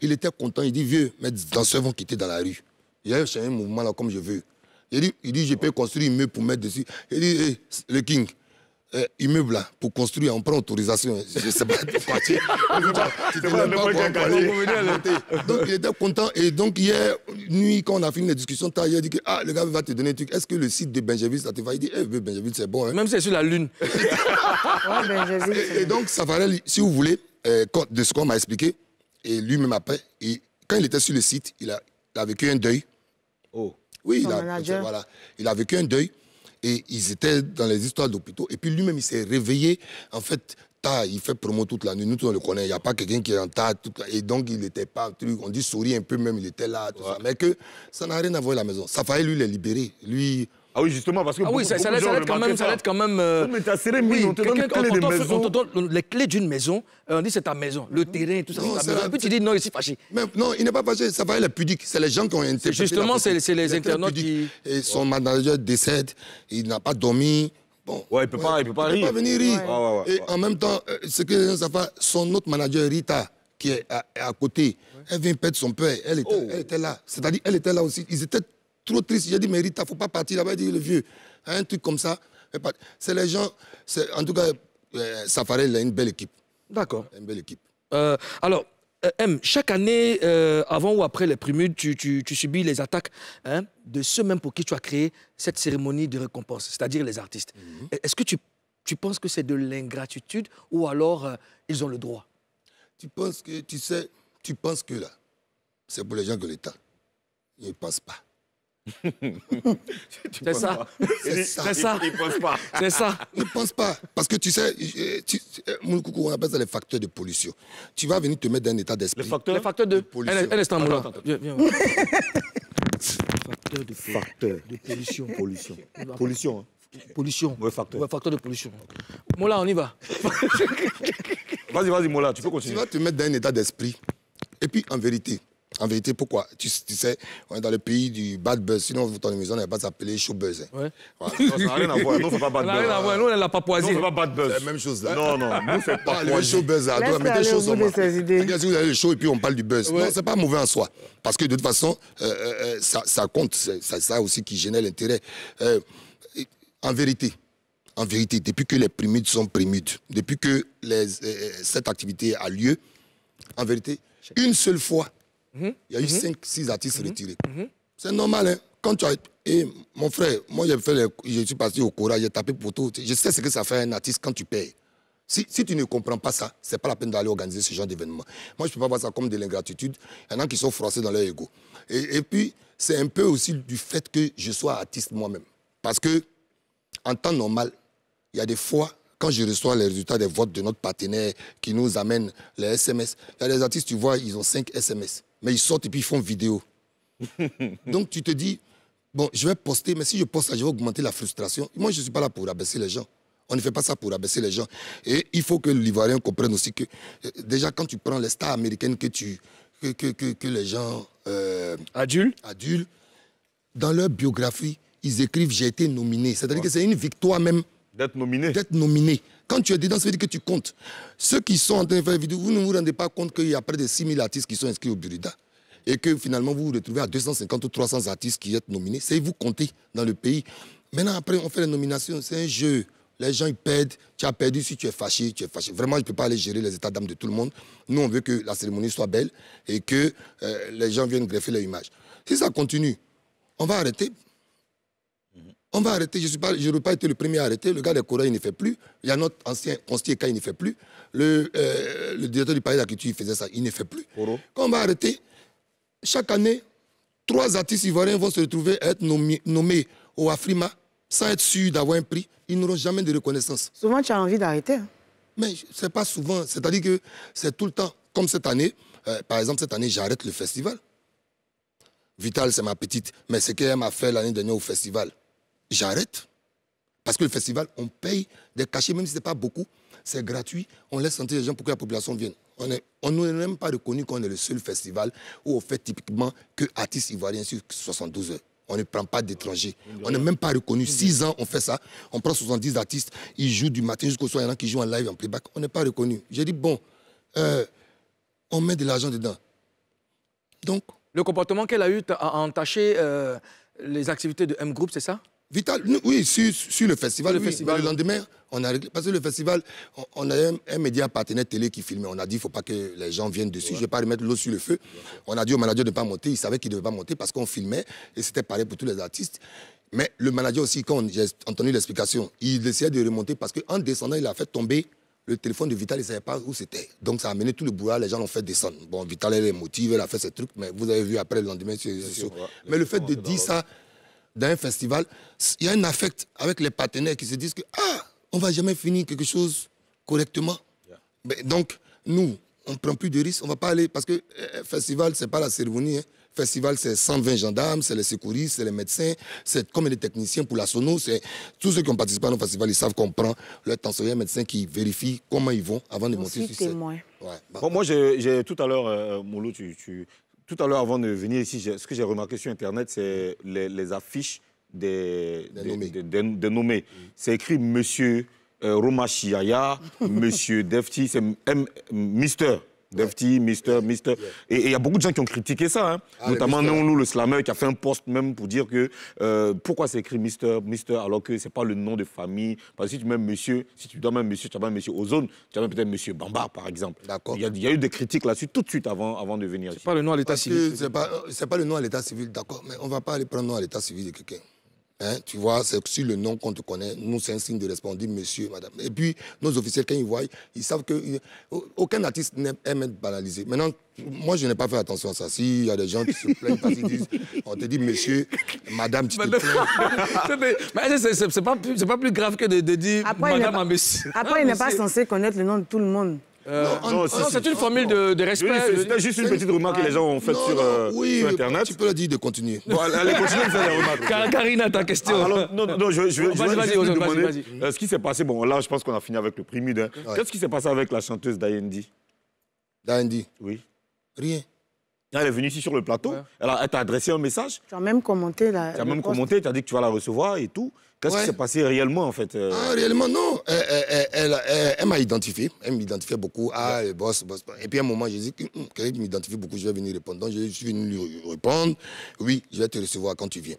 il, était content. Il dit, vieux, mes danseurs vont quitter dans la rue. Il y a un mouvement là comme je veux. Il dit, il dit je peux construire une meule pour mettre dessus. Il dit, eh, le king, euh, immeuble là, hein, pour construire, on prend autorisation. Je sais pas de quoi tu, Donc il était content. Et donc hier nuit, quand on a fini les discussions, il a dit que ah, le gars va te donner un truc. Est-ce que le site de Benjaville, ça te va Il dit, eh, c'est bon. Hein. Même si c'est sur la Lune. et donc, ça si vous voulez, euh, de ce qu'on m'a expliqué, et lui-même après, et quand il était sur le site, il a, il a vécu un deuil. Oh. Oui, voilà, il a vécu un deuil et ils étaient dans les histoires d'hôpitaux. Et puis lui-même, il s'est réveillé, en fait, il fait promo toute la nuit, nous, on le connaît, il n'y a pas quelqu'un qui est en tard, et donc il n'était pas, truc, on dit souris un peu même, il était là, Mais que ça n'a rien à voir avec la maison. Ça fallait lui les libérer, lui... Ah oui, justement, parce que. Ah oui, ça, ça, ça quand, même. Ça, ça quand même euh... mais t'as serré oui, on les clés On te donne les clés d'une maison, euh, on dit c'est ta maison, le terrain, tout ça. Non, et puis tu dis non, il s'est fâché. Mais non, il n'est pas fâché, ça va, il est pudique. C'est les gens qui ont interprété. Justement, c'est les internautes qui. Et son manager décède, il n'a pas dormi. Bon, ouais, il ne peut, pas, il peut pas Il venir rire. et en même temps, euh, ce que les gens savent son autre manager, Rita, qui est à, côté, elle vient perdre son père. Elle était, oh. elle était là. C'est-à-dire, elle était là aussi. Ils étaient trop triste. J'ai dit, mais Rita, faut pas partir là-bas. Il dit, le vieux, hein, un truc comme ça. C'est les gens, en tout cas, euh, Safarel, a une belle équipe. D'accord. Une belle équipe. Euh, alors, euh, M, chaque année, euh, avant ou après les primudes, tu, subis les attaques hein, de ceux même pour qui tu as créé cette cérémonie de récompense, c'est-à-dire les artistes. Mhm. Est-ce que tu, penses que c'est de l'ingratitude ou alors ils ont le droit Tu penses que, tu sais, tu penses que là, c'est pour les gens que l'État ne pense pas. c'est ça. C'est ça. Il pense pas. C'est ça. Ne pense pas. Parce que tu sais, tu, euh, on appelle ça les facteurs de pollution. Tu vas venir te mettre dans un état d'esprit. Les facteurs, les facteurs de, pollution. Un instant, Moula. Facteur de, facteur de pollution. Pollution. Pollution. Hein. Pollution. Ouais, facteur. Ouais, facteur de pollution. Moula on y va. vas-y, vas-y, Moula tu peux continuer. Tu vas te mettre dans un état d'esprit. Et puis, en vérité, en vérité, pourquoi tu, tu, sais, on est dans le pays du bad buzz. Sinon, ton émission n'allait pas s'appeler show buzz. Hein. Ouais. Non, ça n'a rien à voir. Nous, on pas bad buzz. n'a rien à voir. Nous, on est la papouasie. pas bad buzz. C'est la même chose. Non, non. Nous, c'est fait pas ah, le show buzz. Là, au bout de idées. Si vous avez le show et puis on parle du buzz. Non, c'est pas mauvais en soi. Parce que de toute façon, euh, euh, euh, ça, ça, compte. C'est ça aussi qui génère l'intérêt. en vérité, en vérité, depuis que les primudes sont primudes, depuis que les, cette activité a lieu, en vérité, une seule fois, Mhm. Il y a eu 5-6 mhm. artistes mhm. retirés. C'est normal, hein. Quand tu as... Et mon frère, moi, j'ai fait je suis parti au Cora, j'ai tapé pour tout. Je sais ce que ça fait un artiste quand tu payes. Si, tu ne comprends pas ça, c'est pas la peine d'aller organiser ce genre d'événement. Moi, je ne peux pas voir ça comme de l'ingratitude. Il y en a qui sont froissés dans leur ego. Et, puis, c'est un peu aussi du fait que je sois artiste moi-même. Parce que, en temps normal, il y a des fois, quand je reçois les résultats des votes de notre partenaire qui nous amène les SMS, les artistes, tu vois, ils ont 5 SMS mais ils sortent et puis ils font vidéo. Donc tu te dis, bon, je vais poster, mais si je poste ça, je vais augmenter la frustration. Moi, je ne suis pas là pour abaisser les gens. On ne fait pas ça pour abaisser les gens. Et il faut que l'Ivoirien comprenne aussi que, euh, déjà, quand tu prends les stars américaines que, tu, que, que, que, les gens. Euh, adultes. Adultes, dans leur biographie, ils écrivent J'ai été nominé. C'est-à-dire que c'est une victoire même. D'être nominé. D'être nominé. Quand tu es dedans, ça veut dire que tu comptes. Ceux qui sont en train de faire vidéo, vous ne vous rendez pas compte qu'il y a près de 6 000 artistes qui sont inscrits au Burida. Et que finalement, vous vous retrouvez à 250 ou 300 artistes qui êtes nominés. C'est vous compter dans le pays. Maintenant, après, on fait les nominations. C'est un jeu. Les gens, ils perdent. Tu as perdu si tu es fâché, tu es fâché. Vraiment, je ne peux pas aller gérer les états d'âme de tout le monde. Nous, on veut que la cérémonie soit belle et que euh, les gens viennent greffer leur image. Si ça continue, on va arrêter. On va arrêter. Je n'aurais pas, pas, été le premier à arrêter. Le gars des Coréens, il ne fait plus. Il y a notre ancien conseiller qui il ne fait plus. Le, euh, directeur du palais d'agriculture, il faisait ça. Il ne fait plus. Quand on va arrêter, chaque année, trois artistes ivoiriens vont se retrouver à être nommés, au Afrima sans être sûrs d'avoir un prix. Ils n'auront jamais de reconnaissance. Souvent, tu as envie d'arrêter. Hein. Mais ce n'est pas souvent. C'est-à-dire que c'est tout le temps. Comme cette année, euh, par exemple, cette année, j'arrête le festival. Vital, c'est ma petite, mais ce qu'elle m'a fait l'année dernière au festival, j'arrête. Parce que le festival, on paye des cachets, même si ce n'est pas beaucoup, c'est gratuit. On laisse sentir les gens pour que la population vienne. On n'est on même pas reconnu qu'on est le seul festival où on fait typiquement que artistes ivoiriens sur 72 heures. On ne prend pas d'étrangers. On n'est même pas reconnu. Six ans, on fait ça. On prend 70 artistes. Ils jouent du matin jusqu'au soir. Il y en a qui jouent en live, en playback. On n'est pas reconnu. J'ai dit, bon, euh, on met de l'argent dedans. Donc. Le comportement qu'elle a eu à entacher euh, les activités de M Group, c'est ça Vital, oui, sur, le festival. Le, bah, lendemain, on a réglé. Parce que le festival, on, a un, média partenaire télé qui filmait. On a dit, il ne faut pas que les gens viennent dessus. Je ne vais pas remettre l'eau sur le feu. On a dit au manager de ne pas monter. Il savait qu'il ne devait pas monter parce qu'on filmait. Et c'était pareil pour tous les artistes. Mais le manager aussi, quand j'ai entendu l'explication, il essayait de remonter parce qu'en descendant, il a fait tomber le téléphone de Vital, il ne savait pas où c'était. Donc ça a amené tout le boulot, les gens l'ont fait descendre. Bon, Vital, elle est motivée, elle a fait ses trucs, mais vous avez vu après le lendemain sur les Mais le fait de dire ça, dans un festival, il y a un affect avec les partenaires qui se disent que ah, on va jamais finir quelque chose correctement. donc nous, on prend plus de risques, on va pas aller parce que eh, eh, festival c'est pas la cérémonie. Hein. Festival, c'est 120 gendarmes, c'est les secouristes, c'est les médecins, c'est comme les techniciens pour la sono, c'est tous ceux qui ont participé à nos festivals, ils savent qu'on prend leur tensionnaire médecin qui vérifie comment ils vont avant de monter sur scène. Bah, bon, moi, j'ai tout à l'heure, euh, Moulou, tu, tu, tout à l'heure, avant de venir ici, ce que j'ai remarqué sur Internet, c'est les, affiches des, nommés. Mm. C'est écrit Monsieur euh, M. Monsieur Defti, c'est Mister. Defty, Mister, Mister. Et il y a beaucoup de gens qui ont critiqué ça, hein. ah, notamment le slammer, qui a fait un post même pour dire que euh, pourquoi c'est écrit Mister, Mister, alors que ce n'est pas le nom de famille. Parce que si tu mets Monsieur, si tu dois même Monsieur, tu as même Monsieur Ozone, tu as même peut-être Monsieur Bamba, par exemple. D'accord. Il y, a eu des critiques là-dessus tout de suite avant, avant de venir ici. pas le nom à l'état civil. C'est pas, euh, pas le nom à l'état civil, d'accord, mais on ne va pas aller prendre le nom à l'état civil de quelqu'un. Hein, tu vois, c'est sur le nom qu'on te connaît. Nous, c'est un signe de respect. On dit monsieur, madame. Et puis, nos officiers, quand ils voient, ils savent que euh, aucun artiste n'aime être banalisé. Maintenant, moi, je n'ai pas fait attention à ça. S'il y a des gens qui se plaignent parce qu'ils disent, on te dit monsieur, madame, tu te plains. c'est pas, plus grave que de, dire madame à monsieur. Après, il n'est ah, pas censé connaître le nom de tout le monde. Euh, non, c'est une formule de, respect. C'était juste une petite remarque que les gens ont faite sur, euh, sur, Internet. Tu peux la dire de continuer. Bon, allez, continue de faire des remarque. Karina, ta question. alors, non, non, je, je, vais vous demander vas -y, vas euh, -y. ce qui s'est passé. Bon, là, je pense qu'on a fini avec le primide. Hein. Qu'est-ce qui s'est passé avec la chanteuse Dayendi Dayendi Oui. Rien. Elle est venue ici sur le plateau, elle t'a adressé un message. Tu as même commenté la. Tu as même commenté, tu as dit que tu vas la recevoir et tout. Qu'est-ce qui s'est passé réellement en fait euh? Ah, réellement non elle, m'a identifié. Elle m'identifiait beaucoup. Ah, Et puis à un moment, je j'ai dit, hmm, elle m'identifie beaucoup, je vais venir répondre. Donc je suis venu lui répondre. Oui, je vais te recevoir quand tu viens.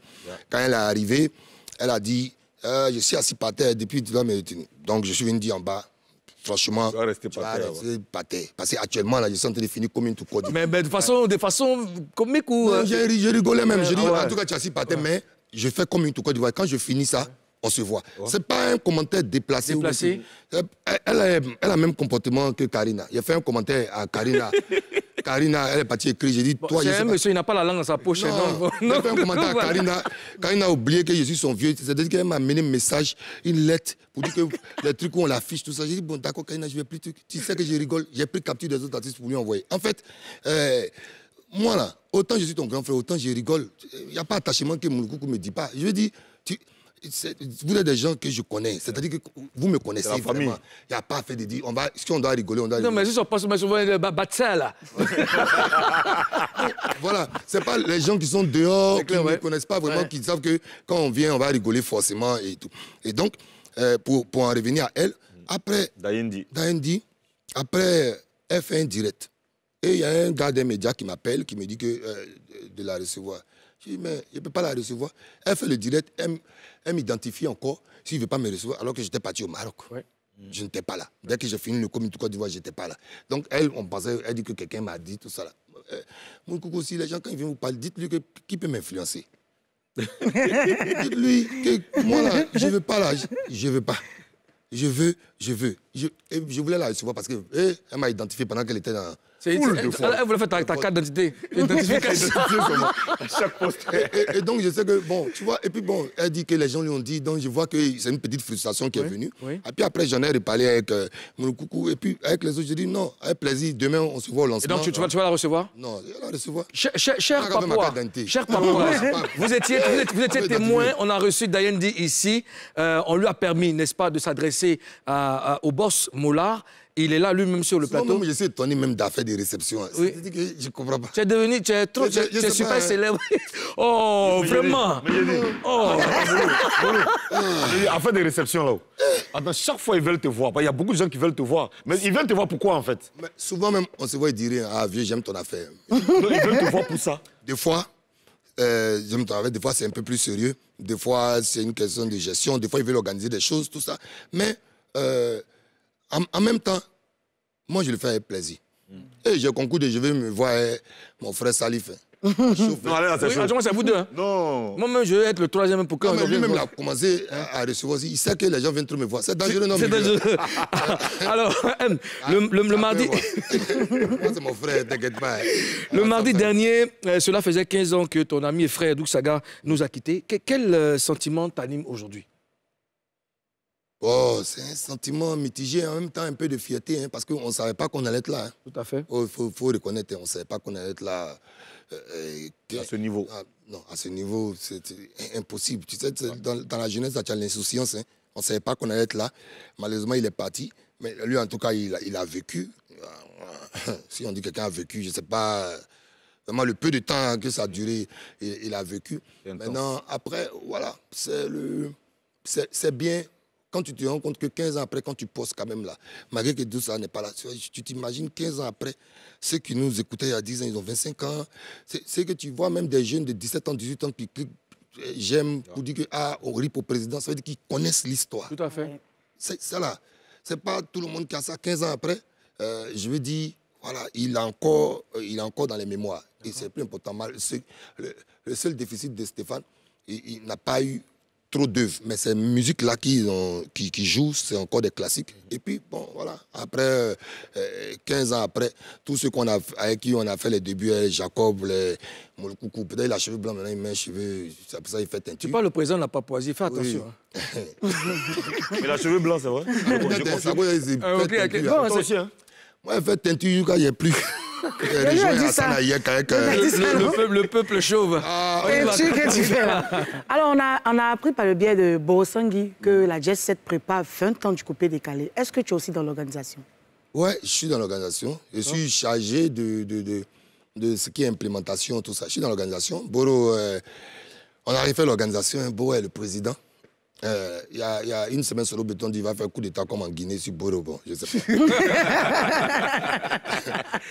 Quand elle est arrivée, elle a dit, euh, je suis assis par terre depuis tu dois me Donc je suis venu dire en bas. Franchement, je vas rester par, terre, par terre. Parce qu'actuellement, là, je suis en train de finir comme une tout Mais, mais de façon, de façon comique ou. Non, euh, je, rigolé rigolais même. Je dis, en tout cas, tu es assis par terre, mais je fais comme une tout d'Ivoire. Quand je finis ça, on se voit. Ce n'est pas un commentaire déplacé. déplacé. Euh, elle, a, elle même comportement que Karina. Il a fait un commentaire à Karina. Karina, elle est partie écrire. J'ai dit, toi, je sais un monsieur, il n'a pas la langue dans sa poche. Non, non, hein, fait un commentaire à Karina. Karina a oublié que je suis son vieux. C'est-à-dire qu'elle m'a amené un message, une lettre, pour dire que les trucs où on l'affiche, tout ça. J'ai dit, bon, d'accord, Karina, je vais plus. Tu sais que je rigole. J'ai pris capture des autres artistes pour lui envoyer. En fait, euh, moi, autant je suis ton grand frère, autant je rigole. Il n'y a pas d'attachement que mon ne me dit pas. Je veux dire tu vous êtes des gens que je connais. C'est-à-dire que vous me connaissez vraiment. Il n'y a pas fait de dire, on va, si on doit rigoler, on doit rigoler. Non, mais si on passe, mais souvent, euh, ça, là. voilà, c'est pas les gens qui sont dehors, qui ne connaissent pas vraiment, qui savent que quand on vient, on va rigoler forcément et tout. Et donc, euh, pour, pour en revenir à elle, après... Daendi. Daendi, après F1 Direct. Et il y a un gars des médias qui m'appelle, qui me dit que, euh, de la recevoir. Je dis, mais je ne peux pas la recevoir. Elle fait le direct, elle, elle m'identifie encore s'il ne veut pas me recevoir alors que j'étais parti au Maroc. Je n'étais pas là. Dès que j'ai fini le comité Côte d'Ivoire, je n'étais pas là. Donc, elle, on pensait, elle dit que quelqu'un m'a dit tout ça euh, mon coucou, si les gens, quand ils viennent vous parler, dites-lui qui peut m'influencer. dites-lui que moi là, je ne veux pas là, je ne veux pas. Je veux, je veux. Je, voulais la recevoir parce qu'elle eh, elle m'a identifié pendant qu'elle était dans, elle ah, Vous le faites avec ta carte d'identité. Identification. Et, donc, je sais que, bon, tu vois, et puis bon, elle dit que les gens lui ont dit, donc je vois que c'est une petite frustration qui est venue. Et puis après, j'en ai reparlé avec euh, mon coucou, et puis avec les autres, j'ai dit non, avec plaisir, demain, on se voit au lancement. Et donc, tu, vas, la recevoir Non, je vais la recevoir. Cher, papa, vous étiez, vous étiez, vous témoin, on a reçu Dayendi ici, euh, on lui a permis, n'est-ce pas, de s'adresser au boss Mollard. Il est là lui-même sur le plateau. je suis étonné même d'affaires de réception. Oui. je ne comprends pas. Tu es devenu, tu es trop, super hein. célèbre. Oh, vraiment. Mais oh. Ah, Affaires de réception là-haut. Ah, chaque fois ils veulent te voir. Bah, il y a beaucoup de gens qui veulent te voir. Mais ils veulent te voir pourquoi en fait Souvent même, on se voit et dire Ah vieux, j'aime ton affaire. ils veulent te voir pour ça. Des fois, euh, j'aime ton affaire. Des fois, c'est un peu plus sérieux. Des fois, c'est une question de gestion. Des fois, ils veulent organiser des choses, tout ça. Mais. Euh, en, même temps, moi, je le fais avec plaisir. Mm. Et eh, je concours je vais me voir mon frère Salif. Hein. non, là, ah, c'est vous deux. Hein. Non. Moi-même, je vais être le troisième pour que. Ah, lui-même, il a commencé hein, à recevoir. Il sait que les gens viennent me voir. C'est dangereux, non C'est dangereux. Alors, ah, le, le, mardi. Moi, c'est mon frère, t'inquiète pas. Le mardi dernier, euh, cela faisait 15 ans que ton ami et frère Douk Saga nous a quittés. quel euh, sentiment t'anime aujourd'hui Oh, c'est un sentiment mitigé, en même temps un peu de fierté, hein, parce qu'on ne savait pas qu'on allait être là. Hein. Tout à fait. Oh, il faut, reconnaître, hein, on ne savait pas qu'on allait être là. Euh, euh, à ce niveau ah, Non, à ce niveau, c'est impossible. Tu sais, dans, la jeunesse, tu as l'insouciance. On ne savait pas qu'on allait être là. Malheureusement, il est parti. Mais lui, en tout cas, il a, vécu. si on dit quelqu'un a vécu, je ne sais pas vraiment le peu de temps que ça a duré, il, a vécu. Maintenant, après, voilà, c'est le... C'est bien quand tu te rends compte que 15 ans après, quand tu poses quand même là, malgré que tout ça n'est pas là, tu t'imagines 15 ans après, ceux qui nous écoutaient il y a 10 ans, ils ont 25 ans. C'est que tu vois même des jeunes de 17 ans, 18 ans qui cliquent euh, j'aime pour dire que ah, on rit pour président, ça veut dire qu'ils connaissent l'histoire. Tout à fait. C'est ça là. C'est pas tout le monde qui a ça 15 ans après. Euh, je veux dire, voilà, il est encore, euh, il est encore dans les mémoires. Et c'est plus important. Le, le, seul déficit de Stéphane, il n'a pas eu trop d'œuvres. Mais ces musiques-là qui, qui, qui, jouent, c'est encore des classiques. Et puis, bon, voilà. Après, 15 euh, ans après, tous ceux qu'on a, avec qui on a fait les débuts, Jacob, les coucou peut-être il cheveux blancs, maintenant il met les cheveux, c'est pour ça qu'il fait teinture. Tu pas le président de la Papouasie, fais attention. il Mais la cheveux blancs, c'est vrai? Je pense Moi, il fait teinture quand il n'y a plus. Euh, le peuple chauve. Ah, Alors, on a, on a appris par le biais de Borosangui que la Jet 7 prépare 20 ans du coupé décalé. Est-ce que tu es aussi dans l'organisation Oui, je suis dans l'organisation. Je suis chargé de, de, ce qui est implémentation, tout ça. Je suis dans l'organisation. Boro, euh, on a refait l'organisation. Boro est le président. Euh, il y, a, y, a une semaine sur le béton, il va faire un coup d'état comme en Guinée sur bon, Je sais pas.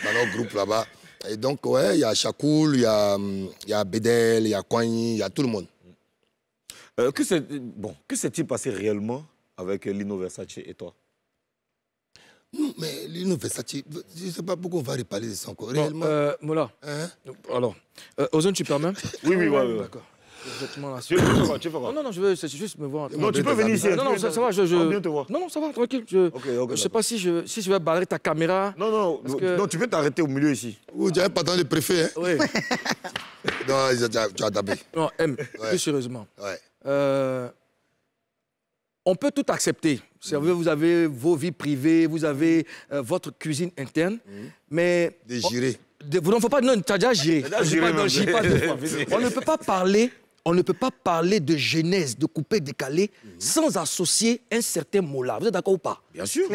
Dans leur groupe là-bas. Et donc, ouais, il y a Chakoul, il y a, y a Bedel, il y a Coigny, il y a tout le monde. Euh, que s'est-il passé réellement avec Lino Versace et toi non, mais Lino Versace, je ne sais pas pourquoi on va reparler de ça encore. Réellement. Euh, hein? alors, euh, Ozone, tu permets Oui, oui, oui. D'accord. Exactement. Non, non, je veux juste me voir. Non, tu peux venir ici. Non, non, ça, ça va. Je, je... te voir. Non, non, ça va, tranquille. Je ne sais pas si je, si je vais barrer ta caméra. Non, non, non tu peux t'arrêter au milieu ici. Vous n'avez pas tant le préfet. Hein oui. non, tu as tapé. Non, M, ouais. plus sérieusement. Ouais. Euh, on peut tout accepter. Mmh. Vous avez vos vies privées, vous avez euh, votre cuisine interne, mhm. mais... Dégirer. vous n'en faut pas. Non, tu as déjà géré. On ne peut pas parler on ne peut pas parler de genèse, de couper, d'écalé, mhm. sans associer un certain mot Vous êtes d'accord ou pas Bien sûr.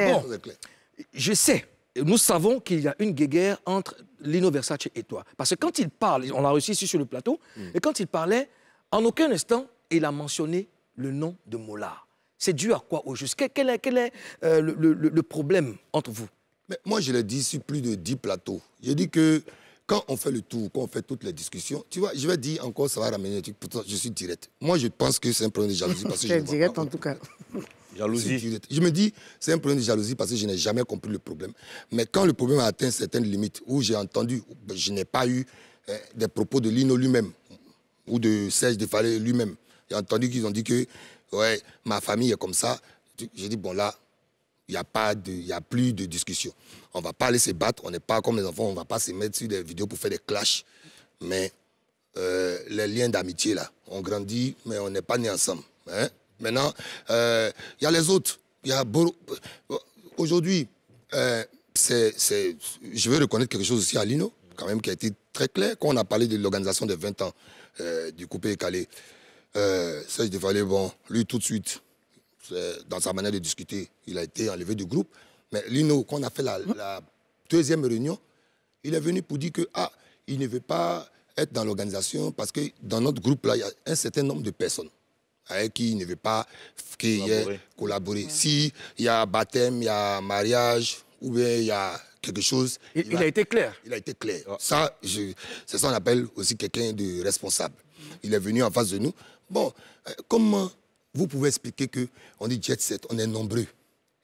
je sais, nous savons qu'il y a une guéguerre entre Lino Versace et toi. Parce que quand il parle, on l'a reçu ici sur le plateau, mhm. et quand il parlait, en aucun instant, il a mentionné le nom de Mollard. C'est dû à quoi au juste Quel est, euh, le, problème entre vous Mais Moi, je l'ai dit sur plus de dix plateaux. J'ai dit que quand on fait le tour, quand on fait toutes les discussions, tu vois, je vais dire encore, ça va ramener Pourtant, je suis direct. Moi, je pense que c'est un problème de jalousie. Parce que je direct en tout cas. Jalousie. Je me dis, c'est un problème de jalousie parce que je n'ai jamais compris le problème. Mais quand le problème a atteint certaines limites, où j'ai entendu, ben, je n'ai pas eu euh, des propos de Lino lui-même ou de Serge Defalé lui-même. J'ai entendu qu'ils ont dit que, ouais, ma famille est comme ça. J'ai dit, bon là, il n'y a, a plus de discussion. On ne va pas aller se battre, on n'est pas comme les enfants, on ne va pas se mettre sur des vidéos pour faire des clashs. Mais euh, les liens d'amitié, là, on grandit, mais on n'est pas nés ensemble. Hein. Maintenant, euh, il y a les autres. Euh, aujourd'hui, je veux reconnaître quelque chose aussi à Lino, quand même, qui a été très clair. Quand on a parlé de l'organisation des 20 ans du coupé Calais, devais aller, bon, lui, tout de suite, euh, dans sa manière de discuter, il a été enlevé du groupe. Mais Lino, quand on a fait la, deuxième réunion, il est venu pour dire que ah, il ne veut pas être dans l'organisation parce que dans notre groupe là, il y a un certain nombre de personnes avec hein, qui il ne veut pas qu'il collaborer. Si il y a baptême, il y a mariage ou bien il y a quelque chose. Il, a été clair. Il a été clair. Ah. Ça, c'est ça qu'on appelle aussi quelqu'un de responsable. Mm. Il est venu en face de nous. Bon, euh, comment vous pouvez expliquer qu'on dit jet set, on est nombreux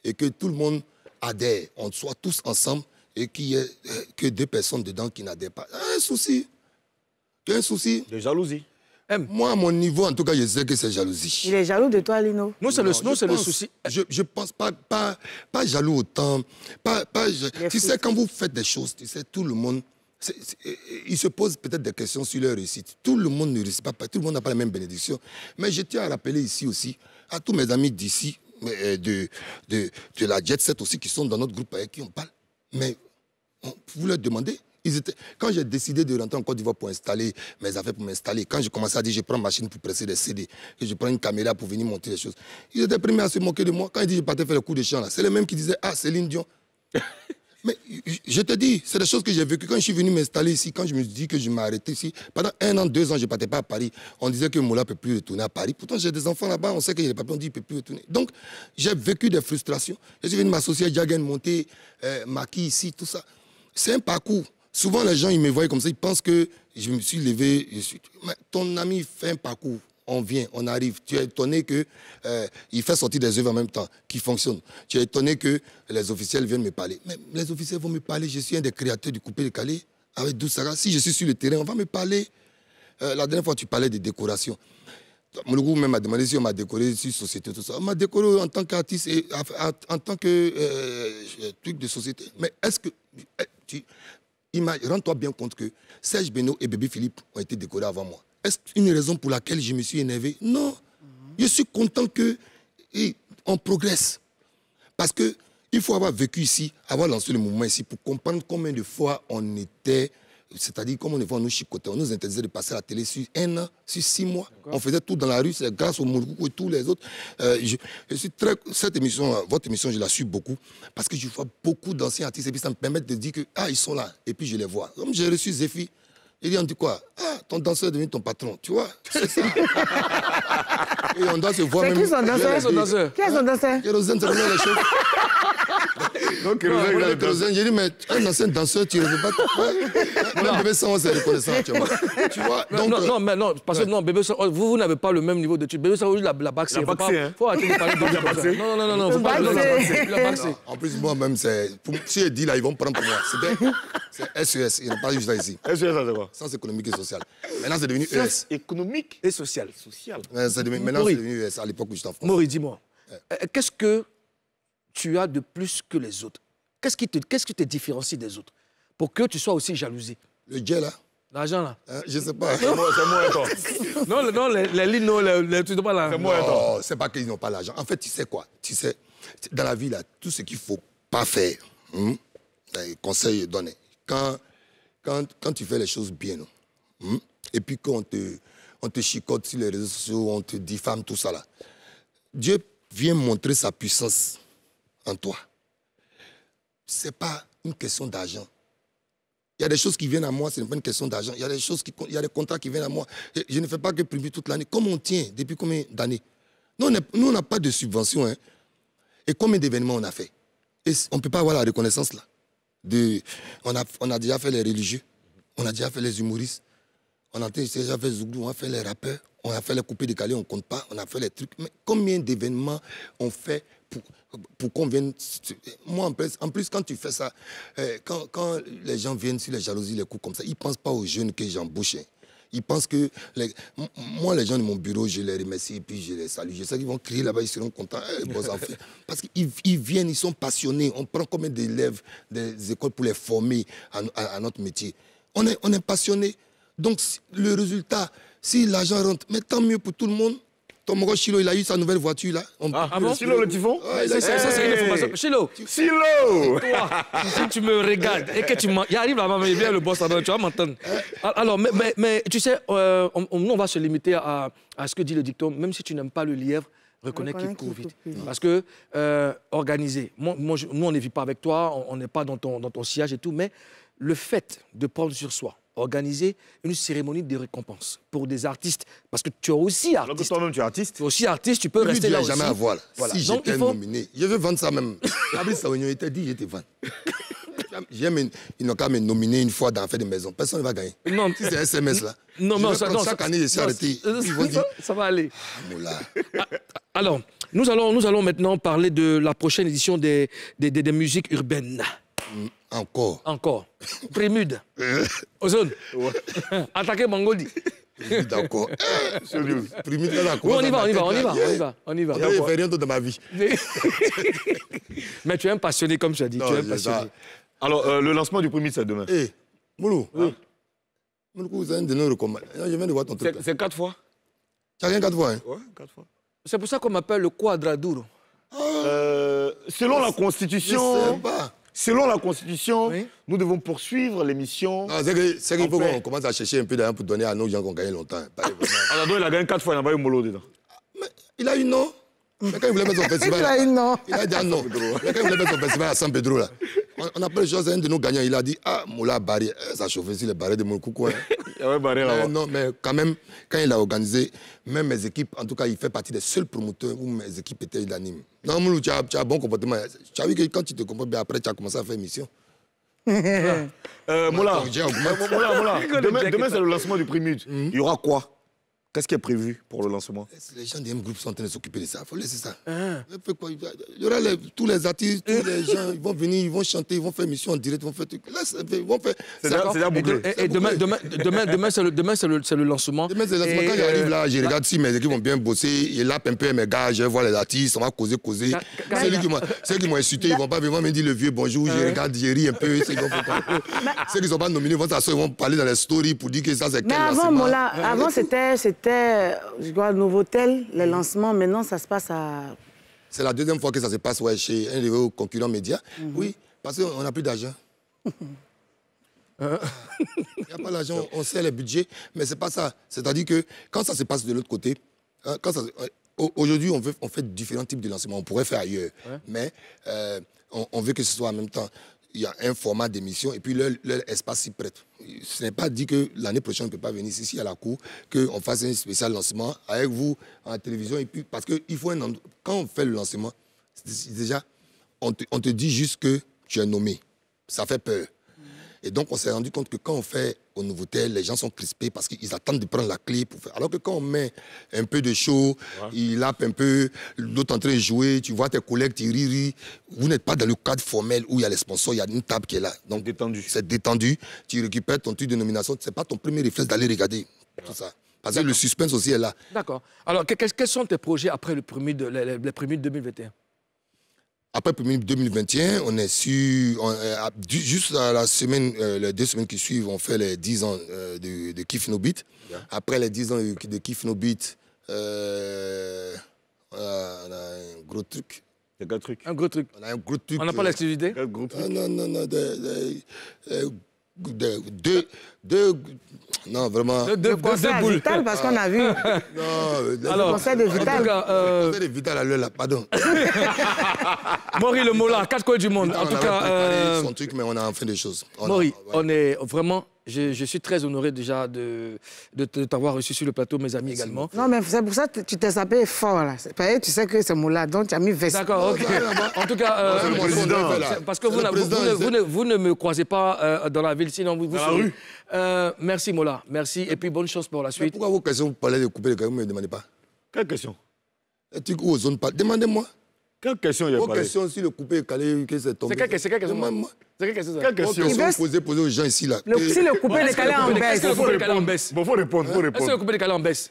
et que tout le monde adhère, on soit tous ensemble et qu'il n'y ait euh, que deux personnes dedans qui n'adhèrent pas. Un souci. un souci. De jalousie. Moi, à mon niveau, en tout cas, je sais que c'est jalousie. Il est jaloux de toi, Lino Non, c'est le, le, souci. Je ne pense pas, pas, pas, jaloux autant. Pas, pas, tu sais, quand vous faites des choses, tu sais, tout le monde ils se posent peut-être des questions sur leur réussite. Tout le monde ne réussit pas, tout le monde n'a pas la même bénédiction. Mais je tiens à rappeler ici aussi à tous mes amis d'ici, euh, de, de, la Jet Set aussi, qui sont dans notre groupe avec qui on parle. Mais vous leur demandez. étaient, quand j'ai décidé de rentrer en Côte d'Ivoire pour installer mes affaires, pour m'installer, quand j'ai commencé à dire je prends une machine pour presser des CD, que je prends une caméra pour venir monter les choses, ils étaient premiers à se moquer de moi. Quand ils disent je partais faire le coup de chant, c'est les mêmes qui disaient Ah, Céline Dion. Mais je te dis, c'est des choses que j'ai vécues quand je suis venu m'installer ici, quand je me suis dit que je m'arrêtais ici. Pendant un an, deux ans, je ne partais pas à Paris. On disait que Moula ne peut plus retourner à Paris. Pourtant, j'ai des enfants là-bas, on sait que j'ai pas on dit qu'il ne peut plus retourner. Donc, j'ai vécu des frustrations. Je suis venu m'associer à Jagen, monter euh, Maki ici, tout ça. C'est un parcours. Souvent, les gens, ils me voient comme ça, ils pensent que je me suis levé. Je suis... Mais ton ami fait un parcours on vient, on arrive. Tu es étonné qu'il euh, fait sortir des œuvres en même temps, qui fonctionnent. Tu es étonné que les officiels viennent me parler. Mais les officiels vont me parler. Je suis un des créateurs du coupé de Calais avec Doussara. Si je suis sur le terrain, on va me parler. Euh, la dernière fois, tu parlais de décoration. Mon groupe m'a demandé si on m'a décoré sur société, tout ça. On m'a décoré en tant qu'artiste et en tant que euh, truc de société. Mais est-ce que. Eh, tu, Rends-toi bien compte que Serge Beno et Bébé Philippe ont été décorés avant moi. Est-ce une raison pour laquelle je me suis énervé Non. Je suis content qu'on progresse. Parce que il faut avoir vécu ici, avoir lancé le mouvement ici pour comprendre combien de fois on était, c'est-à-dire comment on, on nous chicotait, on nous interdisait de passer la télé sur un an, sur six mois. On faisait tout dans la rue, c'est grâce au Mourgoukou et tous les autres. Euh, je, suis très, cette émission, votre émission, je la suis beaucoup parce que je vois beaucoup d'anciens artistes et puis ça me permet de dire que ah ils sont là et puis je les vois. Comme j'ai reçu Zéphie, il dit, on dit quoi Ah, ton danseur est devenu ton patron, tu vois. C'est ça. Et on doit se voir même. C'est qui son danseur Qui est son danseur Kérosène, c'est le meilleur donc, il j'ai dit, mais un ancien danseur, tu ne veux pas. Même bébé ça c'est reconnaissant, tu vois. Tu vois donc, euh, non, mais non, parce que non, bébé oh, vous, vous n'avez pas le même niveau de type. Bébé aujourd'hui, la, la baxée. La pas hein. Faut attendre de parler de la baxée. Non, non, non, non, faut pas parler de la baxée. En plus, moi-même, c'est. Si je dis là, ils vont prendre pour moi. C'est SES, il n'y pas juste là ici. SES, c'est quoi Sens économique et social. Maintenant, c'est devenu ES. Économique et social. Social. Maintenant, c'est devenu ES à l'époque où j'étais en France. Maurice, dis-moi. Euh, euh, qu'est-ce que tu as de plus que les autres Qu'est-ce qui, te, différencie des autres pour que tu sois aussi jalousé Le Dieu hein? là. L'argent, là. Je hein, je sais pas. C'est moi, c'est Non, non, les, lignes, non, les, ne trucs pas là. C'est moi, Non, c'est pas qu'ils n'ont pas l'argent. En fait, tu sais quoi Tu sais, dans la vie, là, tout ce qu'il ne faut pas faire, hein, hmm, les conseils donnés. Quand, quand, quand tu fais les choses bien, hein, et puis qu'on te, on te chicote sur les réseaux sociaux, on te diffame, tout ça, là, Dieu vient montrer sa puissance en toi. c'est pas une question d'argent. Il y a des choses qui viennent à moi, c'est n'est pas une question d'argent. Il y a des choses qui, il y a des contrats qui viennent à moi. Je, ne fais pas que primer toute l'année. Comment on tient depuis combien d'années Nous, on n'a pas de subvention. Hein. Et combien d'événements on a fait Et on ne peut pas avoir la reconnaissance là. De, on, a, on a déjà fait les religieux, on a déjà fait les humoristes, on a déjà fait Zouglou, on a fait les rappeurs, on a fait les coupées décalés, on ne compte pas. On a fait les trucs. Mais combien d'événements on fait pour, pour qu'on vienne. Moi, en plus, en plus, quand tu fais ça, euh, quand, les gens viennent sur les jalousies, les coups comme ça, ils ne pensent pas aux jeunes que j'embauche. Hein. Ils pensent que. moi, les gens de mon bureau, je les remercie et puis je les salue. Je sais qu'ils vont crier là-bas, ils seront contents. Eh, Parce qu'ils viennent, ils sont passionnés. On prend combien d'élèves des écoles pour les former à, notre métier on est, on est passionné. Donc, le résultat, si l'argent rentre, mais tant mieux pour tout le monde. Ton moro Chilo, il a eu sa nouvelle voiture là. Ah, bon Chilo le typhon Ça, c'est une information. Chilo Chilo Toi, si tu me regardes et que tu m'en. Il arrive là-bas, il vient le boss là tu vas m'entendre. Hein? Ah, alors, mais, tu sais, euh, on, on, va se limiter à, ce que dit le dicton. Même si tu n'aimes pas le lièvre, reconnais qu'il court vite. Parce que, euh, organisé, nous, on ne vit pas avec toi, on n'est pas dans ton, dans ton sillage et tout, mais le fait de prendre sur soi, organiser une cérémonie de récompense pour des artistes. Parce que tu es aussi artiste. toi-même, tu es artiste. Tu es aussi artiste, tu peux Lui, rester là ah, aussi. jamais à Voilà. Si j'étais faut... nominé, je veux vendre ça même. Saouignon, il était dit, je te vends. Ils n'ont qu'à me nominer une fois dans la fête de maison. Personne ne va gagner. Non. Si c'est SMS là. Non, non, ça, chaque année, je suis arrêté. Ça, va aller. Ah, ah, alors, nous allons, nous allons maintenant parler de la prochaine édition des, des, des musiques urbaines. Encore. Encore. Primude. Ozone. Attaquer Mangoli. D'accord. Prémude, d'accord. on y va, on y va, on y va, on y va. On y va. ma vie. Mais tu es un passionné, comme tu as dit. tu es un passionné. Alors, euh, le lancement du Prémude, c'est demain. Eh, Moulou. Ah. Moulou, vous avez un Je viens de voir ton truc. C'est quatre fois. Chacun quatre fois, hein quatre fois. C'est pour ça qu'on m'appelle le quadraduro. Ah. Euh, selon la Constitution selon la Constitution, nous devons poursuivre l'émission. missions. c'est qu'il faut qu'on commence à chercher un peu d'argent pour donner à nos gens qui ont gagné longtemps. Alors, ah, il a gagné quatre fois, il n'a pas eu Molo dedans. Mais il a eu non. Mais quand il voulait mettre son festival. il a eu non. Il a dit ah, non. Mais quand il voulait mettre son festival à San Pedro, là on, appelle les un de nos gagnants, il a dit Ah, Moula Barré, ça euh, chauffe sur les barré de mon Hein. il y avait barré là Non, mais quand même, quand il a organisé, même mes équipes, en tout cas, il fait partie des seuls promoteurs où mes équipes étaient unanimes. Non, Moulou, tu as, un bon comportement. Tu as vu que quand tu te comportes bien, après, tu as commencé à faire mission. Moula, Moula, demain, c'est le lancement du prix Mm Il y aura quoi Qu'est-ce qui est prévu pour le lancement Les gens M group sont en train de s'occuper de ça. Il faut laisser ça. Ah. Il y aura tous les artistes, tous les gens, ils vont venir, ils vont chanter, ils vont faire mission en direct, ils vont faire tout. C'est bouclé. Et, demain, demain, demain, demain c'est le, le, lancement. Demain, c'est le lancement. Quand j'arrive là, je euh, regarde bah- si mes équipes ont bien bossé, ils lapent un peu mes gars, je vois les artistes, on va causer, causer. Celui qui m'ont insulté, ils vont pas venir me dire le vieux bonjour, je euh. regarde, je ris un peu. Ceux qui ne sont pas nominés vont s'asseoir, ils vont parler dans les stories pour dire que ça, c'est Mais avant, c'était c'était, je crois, tel, le mm. lancement. Maintenant, ça se passe à... C'est la deuxième fois que ça se passe ouais, chez un de vos concurrents médias. Mhm. Oui, parce qu'on n'a plus d'argent. Hein? Il n'y a pas l'argent on sait les budgets, mais ce n'est pas ça. C'est-à-dire que quand ça se passe de l'autre côté, hein, euh, aujourd'hui, on, veut, on fait différents types de lancements. On pourrait faire ailleurs, mais euh, on, veut que ce soit en même temps il y a un format d'émission et puis leur, espace s'y prête. Ce n'est pas dit que l'année prochaine, on ne peut pas venir ici à la cour, qu'on fasse un spécial lancement avec vous en télévision. Et puis, parce que il faut un quand on fait le lancement, déjà, on te, on te dit juste que tu es nommé. Ça fait peur. Et donc, on s'est rendu compte que quand on fait au Nouveau-Tel, les gens sont crispés parce qu'ils attendent de prendre la clé pour faire. Alors que quand on met un peu de show, ils il un peu, l'autre en train de jouer, tu vois tes collègues, tu ris, Vous n'êtes pas dans le cadre formel où il y a les sponsors, il y a une table qui est là. Donc, C'est détendu. Tu récupères ton truc de nomination. n'est pas ton premier réflexe d'aller regarder tout ça. Parce que le suspense aussi est là. D'accord. Alors, quels sont tes projets après le premier de, les, premiers de 2021 après 2021, on est sur, euh, juste la semaine, euh, les deux semaines qui suivent, on fait les 10 euh, ans de, de Kiff No Beat. Après les 10 ans de, Kiff No Beat, on, a, un gros truc. Un gros truc. Un gros truc. On a un gros truc. On n'a pas truc ah, Non, non, non. De, de, deux, non vraiment. deux le conseil de, Vital parce qu'on a vu. Ah. non, le conseil de Vital. Euh, le conseil de Vital à l'heure là, pardon. Maury le Mola, quatre coins du monde. en tout cas, préparé son euh, truc, mais on a enfin des choses. On Maury, on est vraiment je, suis très honoré déjà de, t'avoir reçu sur le plateau, mes amis également. Non, mais c'est pour ça que tu t'es appelé fort, là. tu sais que c'est Mola donc tu as mis veste. D'accord, ok. en tout cas, euh, parce que vous, vous, ne, vous, ne, me croisez pas euh, dans la ville, sinon vous... vous la rue. Euh, merci, Mola, merci. Et puis, bonne chance pour la suite. pourquoi vos questions, vous parlez de couper les camions, mais ne me demandez pas Quelle question Tu oses zones pas Demandez-moi. Quelle question il a Quelle question si le coupé est calé, que c'est tombé C'est quelle question C'est quelle question Quelle question Vous posez aux gens ici là. si le coupé est calé en baisse. Bon, faut répondre, faut hein? répondre. Est-ce que le coupé est calé en baisse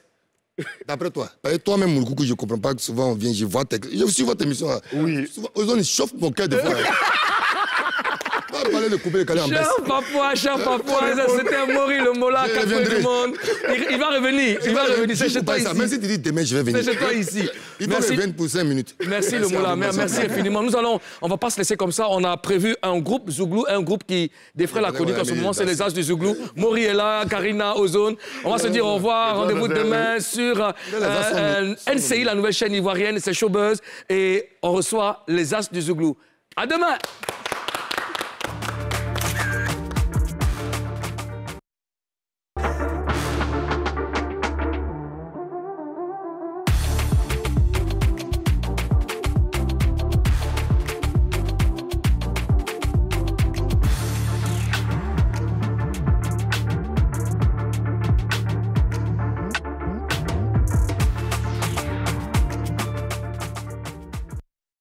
D'après toi, toi-même, coucou je ne comprends pas que souvent on vient, je vois tes. Je suis votre émission. Oui. Souvent, aux gens, mon cœur de pas parler de couper le calais en baisse. Cher Papouas, cher Papouas, c'était un mori, le mot là, du monde. Il, va revenir, il, va revenir, c'est chez toi ici. si tu dis demain, je vais venir. C'est chez ici. Il va revenir pour 5 minutes. Merci, le Mola, merci infiniment. Nous allons, on va pas se laisser comme ça. On a prévu un groupe Zouglou, un groupe qui défrait la chronique en ce moment, c'est les As du Zouglou. Mori est là, Karina, Ozone. On va se dire au revoir, rendez-vous demain sur NCI, euh, euh, la nouvelle chaîne ivoirienne, c'est Showbuzz. Et on reçoit les As du Zouglou. À demain!